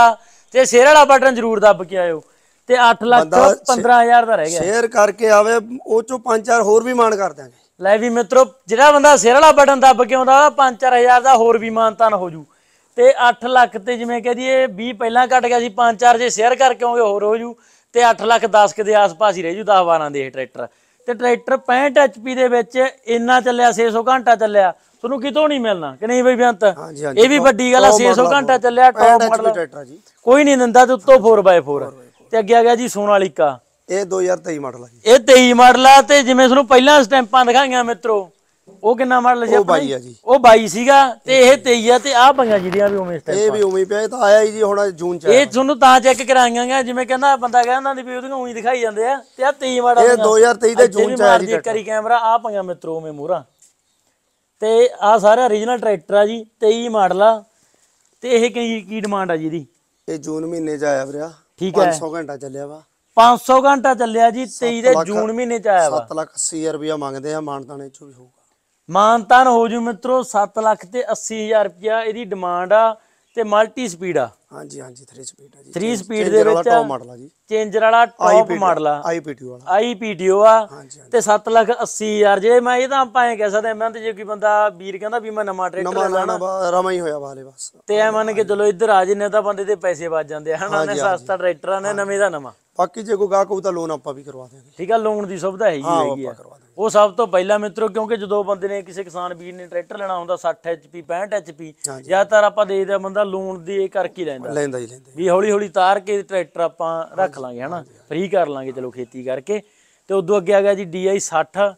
ਤੇ ਸ਼ੇਅਰ ਵਾਲਾ ਬਟਨ ਜ਼ਰੂਰ ਦੱਬ ਕੇ ਆਇਓ ਤੇ 8 ਲੱਖ 15000 ਦਾ ਰਹਿ ਗਿਆ ਸ਼ੇਅਰ ਕਰਕੇ ਆਵੇ ਉਹ ਚੋਂ 5-4 ਹੋਰ ਵੀ ਮਾਨ ਕਰ ਦਾਂਗੇ ਲੈ ਵੀ ਮਿੱਤਰੋ ਜਿਹੜਾ ਬੰਦਾ ਸਿਰ ਵਾਲਾ ਬਟਨ ਦੱਬ ਕੇ ਆਉਂਦਾ ਉਹਦਾ 5-4000 ਦਾ ਹੋਰ ਵੀ ਮਾਨਤਾਨ ਹੋ ਜੂ ਤੇ 8 ਲੱਖ ਤੇ ਜਿਵੇਂ ਕਹ ਇਹ 20 ਪਹਿਲਾਂ ਕੱਟ ਗਿਆ ਸੀ 5-4 ਜੇ ਸ਼ੇਅਰ ਕਰਕੇ ਆਉਂਗੇ ਹੋਰ ਹੋ ਜੂ ਤੇ 8 ਲੱਖ 10 ਦੇ ਆਸ-ਪਾਸ ਹੀ ਰਹਿ ਜੂ 10-12 ਦੇ ਟਰੈਕਟਰ ਤੇ ਟਰੈਕਟਰ 65 HP ਦੇ ਵਿੱਚ ਇੰਨਾ ਚੱਲਿਆ 600 ਘੰਟਾ ਚੱਲਿਆ ਤੁਹਾਨੂੰ ਕਿਤੋਂ ਨਹੀਂ ਮਿਲਣਾ ਕਿ ਨਹੀਂ ਬਈ ਬੰਤ ਇਹ ਵੀ ਵੱਡੀ ਗੱਲ ਆ 600 ਘੰਟਾ ਚੱਲਿਆ ਟੌਪ ਮਾਡਲ ਕੋਈ ਨਹੀਂ ਦਿੰਦਾ ਤੇ ਉੱਤੋਂ 4x4 ਤੇ ਅੱਗੇ ਆ ਗਿਆ ਜੀ ਸੋਨਾਲੀਕਾ ਇਹ 2023 ਮਾਡਲ ਆ ਜੀ ਇਹ 23 ਮਾਡਲ ਆ ਤੇ ਜਿਵੇਂ ਤੁਹਾਨੂੰ ਪਹਿਲਾਂ ਸਟੈਂਪਾਂ ਦਿਖਾਈਆਂ ਮਿੱਤਰੋ ਉਹ ਕਿੰਨਾ ਮਾਡਲ ਸੀ ਉਹ 22 ਆ ਜੀ ਉਹ 22 ਸੀਗਾ ਤੇ ਇਹ 23 ਆ ਤੇ ਆ ਪਈਆਂ ਜਿਹੜੀਆਂ ਵੀ ਉਵੇਂ ਸਟੈਂਪਾਂ ਇਹ ਵੀ ਉਵੇਂ ਪਿਆ ਇਹ ਤਾਂ ਆਇਆ ਜੀ ਹੁਣ ਜੂਨ ਚ ਇਹ ਤੁਹਾਨੂੰ ਤਾਂ ਚੈੱਕ ਕਰਾਈਆਂ ਗਿਆ ਜਿਵੇਂ ਕਹਿੰਦਾ ਬੰਦਾ ਕਹਿੰਦਾ ਦੀ ਵੀ ਉਹਦੀਆਂ ਉਹੀ ਦਿਖਾਈ ਜਾਂਦੇ ਆ ਤੇ ਆ 23 ਮਾਡਲ ਇਹ 2023 ਦੇ ਜੂਨ ਚ ਆਇਆ ਜੀ ਕਰੀ ਕੈਮਰਾ ਆ ਪਈਆਂ ਮਿੱਤਰੋ ਉਵੇਂ ਮੂਰਾ ਤੇ ਆ ਸਾਰੇ origignal ਟਰੈਕਟਰ ਆ ਜੀ 23 ਮਾਡਲ ਆ ਤੇ ਇਹ ਕੀ ਕੀ ਡਿਮਾਂਡ ਆ ਜੀ ਦੀ ਇਹ ਜੂਨ ਮਹੀਨੇ ਚ ਆਇਆ ਵੀਰਾ 500 ਘੰਟਾ ਚੱਲਿਆ ਵਾ 500 ਘੰਟਾ ਚੱਲਿਆ ਜੀ 23 ਦੇ ਜੂਨ ਮਹੀਨੇ ਚ ਆਇਆ ਵਾ 7 ਲੱਖ 80000 ਰੁਪਇਆ ਮੰਗਦੇ ਆ ਮਾਨਤਾਨੇ ਚ ਵੀ ਹੋਊਗਾ ਮਾਨਤਾਨ ਹੋ ਜੂ ਮਿੱਤਰੋ 7 ਲੱਖ ਤੇ 80000 ਰੁਪਇਆ ਇਹਦੀ ਡਿਮਾਂਡ ਆ ਤੇ ਮਲਟੀ ਸਪੀਡ ਆ ਹਾਂਜੀ ਹਾਂਜੀ 3 ਸਪੀਡ ਆ ਜੀ 3 ਸਪੀਡ ਦੇ ਵਿੱਚ ਮਾਡਲ ਆ ਜੀ ਚੇਂਜਰ ਵਾਲਾ ਟੌਪ ਮਾਡਲ ਆ ਆਈਪੀਟੀਓ ਵਾਲਾ ਆਈਪੀਟੀਓ ਆ ਤੇ 780000 ਜੇ ਮੈਂ ਇਹ ਤਾਂ ਆਪਾਂ ਐ ਕਹਿ ਸਕਦੇ ਮੈਂ ਤੇ ਜੇ ਕੋਈ ਬੰਦਾ ਵੀਰ ਕਹਿੰਦਾ ਵੀ ਮੈਂ ਨਵਾਂ ਟਰੈਕਟਰ ਲੈਣਾ ਰਮਾ ਹੀ ਹੋਇਆ ਵਾਲੇ ਬਸ ਤੇ ਐ ਮੰਨ ਕੇ ਚਲੋ ਇੱਧਰ ਆ ਜਿੰਨੇ ਤਾਂ ਬੰਦੇ ਤੇ ਪੈਸੇ ਵੱਜ ਜਾਂਦੇ ਹਨਾ ਨੇ ਸਸਤਾ ਟਰੈਕਟਰਾਂ ਨੇ ਨਵੇਂ ਦਾ ਨਵਾਂ ਬਾਕੀ ਜੇ ਕੋਈ ਗਾਹਕ ਹੋਊ ਤਾਂ ਲੋਨ ਆਪਾਂ ਵੀ ਕਰਵਾ ਦਿਆਂਗੇ ਠੀਕ ਆ ਲੋਨ ਦੀ ਸੁਵਿਧਾ ਹੈਗੀ ਹੈਗੀ ਆ ਉਹ ਸਭ ਤੋਂ ਪਹਿਲਾਂ ਮਿੱਤਰੋ ਕਿਉਂਕਿ ਜਦੋਂ ਬੰਦੇ ਨੇ ਕਿਸੇ ਕਿਸਾਨ ਵੀਰ ਨੇ ਟਰੈਕਟਰ ਲੈਣਾ ਹੁੰਦਾ 60 HP 65 HP ਜ਼ਿਆਦਾਤਰ ਆਪਾਂ ਦੇਖਦੇ ਬੰਦਾ ਲੋਨ ਦੀ ਇਹ ਕਰਕੇ ਲੈਂਦਾ ਲੈਂਦਾ ਹੀ ਲੈਂਦਾ ਵੀ ਹੌਲੀ ਹੌਲੀ ਤਾਰ ਕੇ ਟਰੈਕਟਰ ਆਪਾਂ ਰੱਖ ਲਾਂਗੇ ਹਨਾ ਫ੍ਰੀ ਕਰ ਲਾਂਗੇ ਚਲੋ ਖੇਤੀ ਕਰਕੇ ਤੇ ਉਦੋਂ ਅੱਗੇ ਆ ਗਿਆ ਜੀ DI 60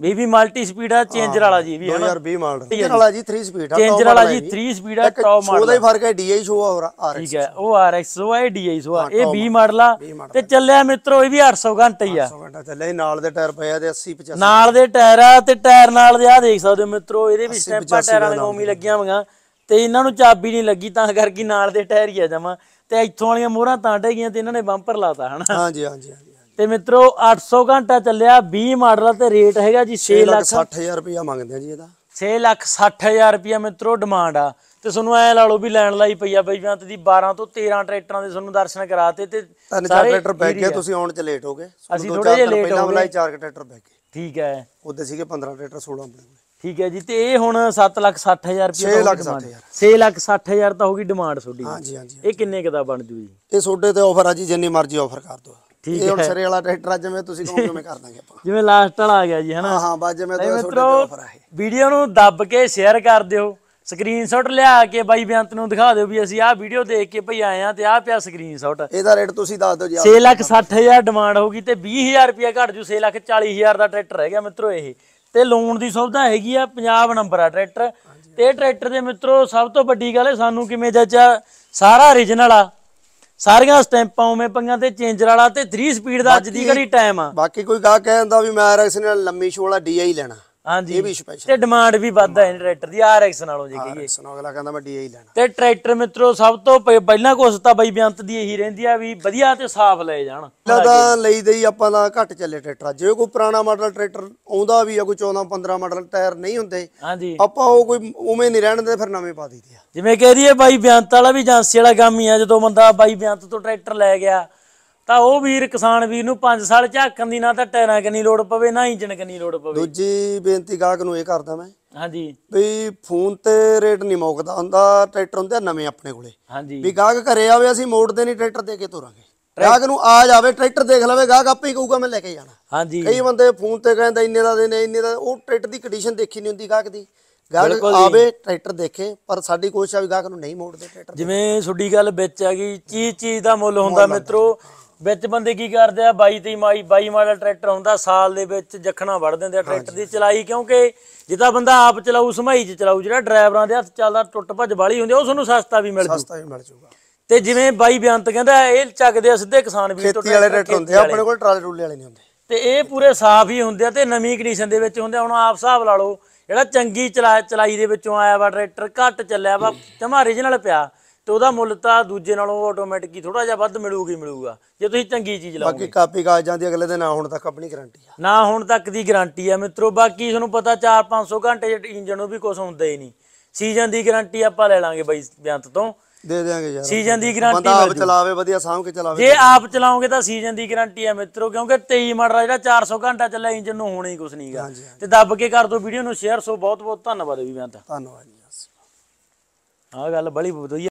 ਬੀਬੀ ਮਲਟੀ ਸਪੀਡ ਆ ਚੇਂਜਰ ਵਾਲਾ ਜੀ ਵੀ ਹੈ 2020 ਮਾਡਲ ਚੇਂਜਰ ਵਾਲਾ ਜੀ 3 ਸਪੀਡ ਆ ਚੇਂਜਰ ਵਾਲਾ ਜੀ 3 ਸਪੀਡ ਆ ਟੌਪ ਮਾਡਲ ਉਹਦਾ ਹੀ ਫਰਕ ਹੈ ਡੀਆਈ ਸ਼ੋ ਆ ਆਰ ਠੀਕ ਹੈ ਉਹ ਆਰ ਐਕਸ ਉਹ ਹੈ ਡੀਆਈ ਸ਼ੋ ਇਹ 20 ਮਾਡਲ ਆ ਤੇ ਚੱਲਿਆ ਮਿੱਤਰੋ ਇਹ ਵੀ 800 ਘੰਟੇ ਹੀ ਆ 800 ਘੰਟਾ ਚੱਲਿਆ ਨਾਲ ਦੇ ਟਾਇਰ ਪਏ ਆ ਤੇ 80 85 ਨਾਲ ਦੇ ਟਾਇਰ ਆ ਤੇ ਟਾਇਰ ਨਾਲ ਦੇ ਆ ਦੇਖ ਸਕਦੇ ਹੋ ਮਿੱਤਰੋ ਇਹਦੇ ਵੀ ਸਟੈਂਪਾ ਟਾਇਰਾਂ ਦੀਆਂ ਓਮੀ ਲੱਗੀਆਂ ਹੋਈਆਂ ਤੇ ਇਹਨਾਂ ਨੂੰ ਚਾਬੀ ਨਹੀਂ ਲੱਗੀ ਤਾਂ ਕਰਕੇ ਨਾਲ ਦੇ ਟਾਇਰ ਹੀ ਆ ਜਾਵਾਂ ਤੇ ਇੱਥੋਂ ਵਾਲੀਆਂ ਮੋਹਰਾਂ ਤਾਂ ਡੇ ਗਈਆਂ ਤੇ ਇਹਨਾਂ ਨੇ ਬੰਪਰ ਲਾਤਾ ਹਨਾ ਹਾਂਜੀ ਹਾਂਜੀ ਤੇ ਮਿੱਤਰੋ 800 ਘੰਟਾ ਚੱਲਿਆ 20 ਮਾਡਲ ਤੇ ਰੇਟ ਹੈਗਾ ਜੀ 6 ਲੱਖ 60000 ਰੁਪਇਆ ਮੰਗਦੇ ਆ ਜੀ ਇਹਦਾ 6 ਲੱਖ 60000 ਰੁਪਇਆ ਮਿੱਤਰੋ ਡਿਮਾਂਡ ਆ ਤੇ ਤੁਹਾਨੂੰ ਐ ਲਾ ਲਓ ਵੀ ਲੈਣ ਲਈ ਪਈ ਆ ਬਈ ਤੇ ਦੀ 12 ਤੋਂ 13 ਟਰੈਕਟਰਾਂ ਦੇ ਤੁਹਾਨੂੰ ਦਰਸ਼ਨ ਕਰਾਤੇ ਤੇ ਤਿੰਨ ਚਾਰ ਟਰੈਕਟਰ ਬੈਕ ਗਏ ਤੁਸੀਂ ਆਉਣ ਚ ਲੇਟ ਹੋ ਗਏ ਅਸੀਂ ਥੋੜੇ ਜਿਹਾ ਲੇਟ ਹੋ ਗਏ ਚਾਰ ਟਰੈਕਟਰ ਬੈਕ ਗਏ ਠੀਕ ਹੈ ਉਹਦੇ ਸੀਗੇ 15 ਟਰੈਕਟਰ 16 ਆਪਣੇ ਠੀਕ ਹੈ ਜੀ ਤੇ ਇਹ ਹੁਣ 7 ਲੱਖ 60000 ਰੁਪਏ 6 ਲੱਖ 60000 6 ਲੱਖ 60000 ਤਾਂ ਹੋਗੀ ਡਿਮਾਂਡ ਤੁਹਾਡੀ ਹਾਂਜੀ ਹਾਂਜੀ ਇਹ ਕਿੰਨੇ ਕਦਾ ਬਣ ਜੂਗੀ ਇਹ ਤੁਹਾਡੇ ਤੇ ਆਫਰ ਆ ਜੀ ਜਿੰਨੀ ਮਰਜ਼ੀ ਆਫਰ ਕਰ ਦਿਓ ਠੀਕ ਹੈ ਇਹ ਸਰੇ ਵਾਲਾ ਟਰੈਕਟਰ ਜਿਵੇਂ ਤੁਸੀਂ ਕਹੋਗੇ ਮੈਂ ਕਰ ਦਾਂਗੇ ਆਪਾਂ ਜਿਵੇਂ ਲਾਸਟ ਵਾਲਾ ਆ ਗਿਆ ਜੀ ਹਨਾ ਹਾਂ ਹਾਂ ਬਸ ਜਿਵੇਂ ਤੁਹਾਡੇ ਕੋਲ ਆਫਰ ਆਏ ਵੀਡੀਓ ਨੂੰ ਦੱਬ ਕੇ ਸ਼ੇਅਰ ਕਰ ਦਿਓ ਸਕਰੀਨਸ਼ਾਟ ਲਿਆ ਕੇ ਬਾਈ ਬਿਆੰਤ ਨੂੰ ਦਿਖਾ ਦਿਓ ਵੀ ਅਸੀਂ ਆਹ ਵੀਡੀਓ ਦੇਖ ਕੇ ਭਈ ਆਏ ਆ ਤੇ ਆਹ ਪਿਆ ਸਕਰੀਨਸ਼ਾਟ ਇਹਦਾ ਰੇਟ ਤੁਸੀਂ ਦੱਸ ਦਿਓ ਜੀ 660000 ਡਿਮਾਂਡ ਹੋਗੀ ਤੇ 20000 ਰੁਪਿਆ ਘਟ ਜੂ 640000 ਦਾ ਟਰੈਕਟਰ ਰਹਿ ਗਿਆ ਮਿੱਤਰੋ ਇਹ ਤੇ ਲੋਨ ਦੀ ਸੁਵਿਧਾ ਹੈਗੀ ਆ ਪੰਜਾਬ ਨੰਬਰ ਆ ਟਰੈਕਟਰ ਤੇ ਟਰੈਕਟਰ ਦੇ ਮਿੱਤਰੋ ਸਭ ਤੋਂ ਵੱਡੀ ਗੱਲ ਹੈ ਸਾਨੂੰ ਕਿਵੇਂ ਜੱਜਾ ਸਾਰਾ origignal ਆ ਸਾਰੀਆਂ ਸਟੈਂਪਾਂ ਉਵੇਂ ਪਈਆਂ ਤੇ ਚੇਂਜਰ ਵਾਲਾ ਤੇ 3 ਸਪੀਡ ਦਾ ਅੱਜ ਦੀ ਘੜੀ ਟਾਈਮ ਆ ਬਾਕੀ ਕੋਈ ਗਾ ਕਹਿੰਦਾ ਵੀ ਮੈਂ ਆਰਐਕਸ ਨਾਲ ਲੰਮੀ ਛੋਲਾ ਡੀਆਈ ਲੈਣਾ ਹਾਂਜੀ ਇਹ ਵੀ ਸਪੈਸ਼ਲ ਤੇ ਡਿਮਾਂਡ ਵੀ ਵੱਧ ਹੈ ਟਰੈਕਟਰ ਦੀ ਆਰਐਕਸ ਨਾਲੋਂ ਜੇ ਕਹੀਏ ਸੁਣੋ ਅਗਲਾ ਕਹਿੰਦਾ ਮੈਂ ਹੀ ਲੈਣਾ ਤੇ ਟਰੈਕਟਰ ਮਿੱਤਰੋ ਸਭ ਤੋਂ ਪਹਿਲਾਂ ਕੋਸ ਤਾਂ ਬਈ ਬੇਅੰਤ ਦੀ ਇਹੀ ਰਹਿੰਦੀ ਆ ਵੀ ਵਧੀਆ ਤੇ ਸਾਫ਼ ਲੈ ਜਾਣ ਲਦਾ ਲਈ ਦੇਈ ਆਪਾਂ ਦਾ ਘੱਟ ਚੱਲੇ ਟਰੈਕਟਰ ਜੇ ਕੋਈ ਪੁਰਾਣਾ ਮਾਡਲ ਟਰੈਕਟਰ ਆਉਂਦਾ ਵੀ ਆ ਕੋਈ 14 15 ਮਾਡਲ ਟਾਇਰ ਨਹੀਂ ਹੁੰਦੇ ਹਾਂਜੀ ਆਪਾਂ ਉਹ ਕੋਈ ਉਵੇਂ ਨਹੀਂ ਰਹਿਣ ਦੇ ਫਿਰ ਨਵੇਂ ਪਾ ਦਈਦੇ ਆ ਜਿਵੇਂ ਕਹਿ ਰਹੀ ਬਾਈ ਬੇਅੰਤ ਵਾਲਾ ਵੀ ਜਾਂਸੀ ਵਾਲਾ ਗਾਮੀ ਆ ਜਦੋਂ ਬੰਦਾ ਬਾਈ ਬੇਅੰਤ ਤੋਂ ਟਰੈਕਟਰ ਲੈ ਗਿਆ ਤਾਂ ਉਹ ਵੀਰ ਕਿਸਾਨ ਵੀਰ ਨੂੰ 5 ਸਾਲ ਝਾਕਣ ਦੀ ਨਾ ਤਾਂ ਟਾਇਰਾਂ ਕੰਨੀ ਲੋੜ ਪਵੇ ਨਾ ਇੰਜਣ ਕੰਨੀ ਲੋੜ ਪਵੇ ਦੂਜੀ ਬੇਨਤੀ ਗਾਹਕ ਨੂੰ ਇਹ ਕਰਦਾ ਮੈਂ ਹਾਂਜੀ ਵੀ ਫੋਨ ਤੇ ਰੇਟ ਨਹੀਂ ਮੋਕਦਾ ਹੁੰਦਾ ਟਰੈਕਟਰ ਹੁੰਦੇ ਆ ਨਵੇਂ ਆਪਣੇ ਕੋਲੇ ਹਾਂਜੀ ਵੀ ਗਾਹਕ ਘਰੇ ਆਵੇ ਅਸੀਂ ਮੋੜ ਦੇ ਨਹੀਂ ਟਰੈਕਟਰ ਦੇ ਕੇ ਤੋਰਾਂਗੇ ਗਾਹਕ ਨੂੰ ਆ ਜਾਵੇ ਟਰੈਕਟਰ ਦੇਖ ਲਵੇ ਗਾਹਕ ਆਪੇ ਹੀ ਕਹੂਗਾ ਮੈਂ ਲੈ ਕੇ ਜਾਣਾ ਹਾਂਜੀ ਕਈ ਬੰਦੇ ਫੋਨ ਤੇ ਕਹਿੰਦਾ ਇੰਨੇ ਦਾ ਦੇਣੇ ਇੰਨੇ ਦਾ ਉਹ ਟਰੈਕਟਰ ਦੀ ਕੰਡੀਸ਼ਨ ਦੇਖੀ ਨਹੀਂ ਹੁੰਦੀ ਗਾਹਕ ਦੀ ਗਾਹਕ ਆਵੇ ਟਰੈਕਟਰ ਦੇਖੇ ਪਰ ਸਾਡੀ ਕੋਸ਼ਿਸ਼ ਆ ਵੀ ਗਾਹਕ ਨੂੰ ਨਹੀਂ ਮੋੜਦੇ ਟਰੈਕਟਰ ਜਿਵੇਂ ਛੁੱਡੀ ਗੱਲ ਵਿੱਚ ਆ ਗਈ ਚੀਜ਼ ਚੀਜ਼ ਦਾ ਮੁੱਲ ਹੁੰਦਾ ਮਿੱਤਰੋ ਵਿੱਚ ਬੰਦੇ ਕੀ ਕਰਦੇ ਆ 22 ਮਾਈ 22 ਮਾਡਲ ਟਰੈਕਟਰ ਆਉਂਦਾ ਸਾਲ ਦੇ ਵਿੱਚ ਜਖਣਾ ਵੜ ਦਿੰਦੇ ਆ ਟਰੈਕਟਰ ਦੀ ਚਲਾਈ ਕਿਉਂਕਿ ਜਿੱਦਾਂ ਬੰਦਾ ਆਪ ਚਲਾਉ ਸਮਾਈ ਚ ਚਲਾਉ ਜਿਹੜਾ ਡਰਾਈਵਰਾਂ ਦੇ ਹੱਥ ਚੱਲਦਾ ਟੁੱਟ ਭੱਜ ਵਾਲੀ ਹੁੰਦੀ ਉਹ ਤੁਹਾਨੂੰ ਸਸਤਾ ਵੀ ਮਿਲ ਜੂ ਸਸਤਾ ਵੀ ਮਿਲ ਜੂਗਾ ਤੇ ਜਿਵੇਂ ਬਾਈ ਬਿਆੰਤ ਕਹਿੰਦਾ ਇਹ ਚੱਕਦੇ ਆ ਸਿੱਧੇ ਕਿਸਾਨ ਵੀ ਖੇਤੀ ਵਾਲੇ ਟਰੈਕਟਰ ਹੁੰਦੇ ਆ ਆਪਣੇ ਕੋਲ ਟਰਾਲੇ ਟੂਲੇ ਵਾਲੇ ਨਹੀਂ ਹੁੰਦੇ ਤੇ ਇਹ ਪੂਰੇ ਸਾਫ ਹੀ ਹੁੰਦੇ ਆ ਤੇ ਨਵੀਂ ਕੰਡੀਸ਼ਨ ਦੇ ਵਿੱਚ ਹੁੰਦੇ ਹੁਣ ਆਪ ਹਿਸਾਬ ਲਾ ਲਓ ਜਿਹੜਾ ਚੰਗੀ ਚਲਾਈ ਦੇ ਵਿੱਚੋਂ ਆਇਆ ਵਾ ਟਰੈਕਟਰ ਘੱਟ ਚੱਲਿਆ ਵਾ ਜਮਾ ਓਰੀਜਨਲ ਪਿਆ ਤੇ ਉਹਦਾ ਮੁੱਲ ਤਾਂ ਦੂਜੇ ਨਾਲੋਂ ਆਟੋਮੈਟਿਕ ਹੀ ਥੋੜਾ ਜਿਹਾ ਵੱਧ ਮਿਲੂਗੀ ਮਿਲੂਗਾ ਜੇ ਤੁਸੀਂ ਚੰਗੀ ਚੀਜ਼ ਲਾਓਗੇ ਬਾਕੀ ਕਾਪੀ ਕਾਗਜ਼ਾਂ ਦੀ ਅਗਲੇ ਦਿਨ ਨਾ ਹੁਣ ਤੱਕ ਆਪਣੀ ਗਾਰੰਟੀ ਆ ਨਾ ਹੁਣ ਤੱਕ ਦੀ ਗਾਰੰਟੀ ਆ ਮਿੱਤਰੋ ਬਾਕੀ ਤੁਹਾਨੂੰ ਪਤਾ 4-500 ਘੰਟੇ ਇੰਜਨ ਨੂੰ ਵੀ ਕੁਝ ਹੁੰਦਾ ਹੀ ਨਹੀਂ ਸੀਜ਼ਨ ਦੀ ਗਾਰੰਟੀ ਆਪਾਂ ਲੈ ਲਾਂਗੇ ਬਾਈ ਬਿਆੰਤ ਤੋਂ ਦੇ ਦੇਾਂਗੇ ਯਾਰ ਸੀਜ਼ਨ ਦੀ ਗਾਰੰਟੀ ਬੰਦਾ ਆਪ ਚਲਾਵੇ ਵਧੀਆ ਸਾਹਮ ਕੇ ਚਲਾਵੇ ਜੇ ਆਪ ਚਲਾਓਗੇ ਤਾਂ ਸੀਜ਼ਨ ਦੀ ਗਾਰੰਟੀ ਹੈ ਮਿੱਤਰੋ ਕਿਉਂਕਿ 23 ਮਾਡਲ ਜਿਹੜਾ 400 ਘੰਟਾ ਚੱਲਿਆ ਇੰਜਨ ਨੂੰ ਹੋਣਾ ਹੀ ਕੁਝ ਨਹੀਂਗਾ ਤੇ ਦੱਬ ਕੇ ਕਰ ਦੋ ਵੀਡੀਓ ਨੂੰ ਸ਼ੇਅਰ ਸੋ ਬਹੁਤ ਬਹੁਤ ਧੰਨਵਾਦ ਵੀ ਬਿਆੰਤ ਧੰਨਵਾਦ ਜੀ ਆਹ ਗੱਲ ਬੜੀ ਵਧੀਆ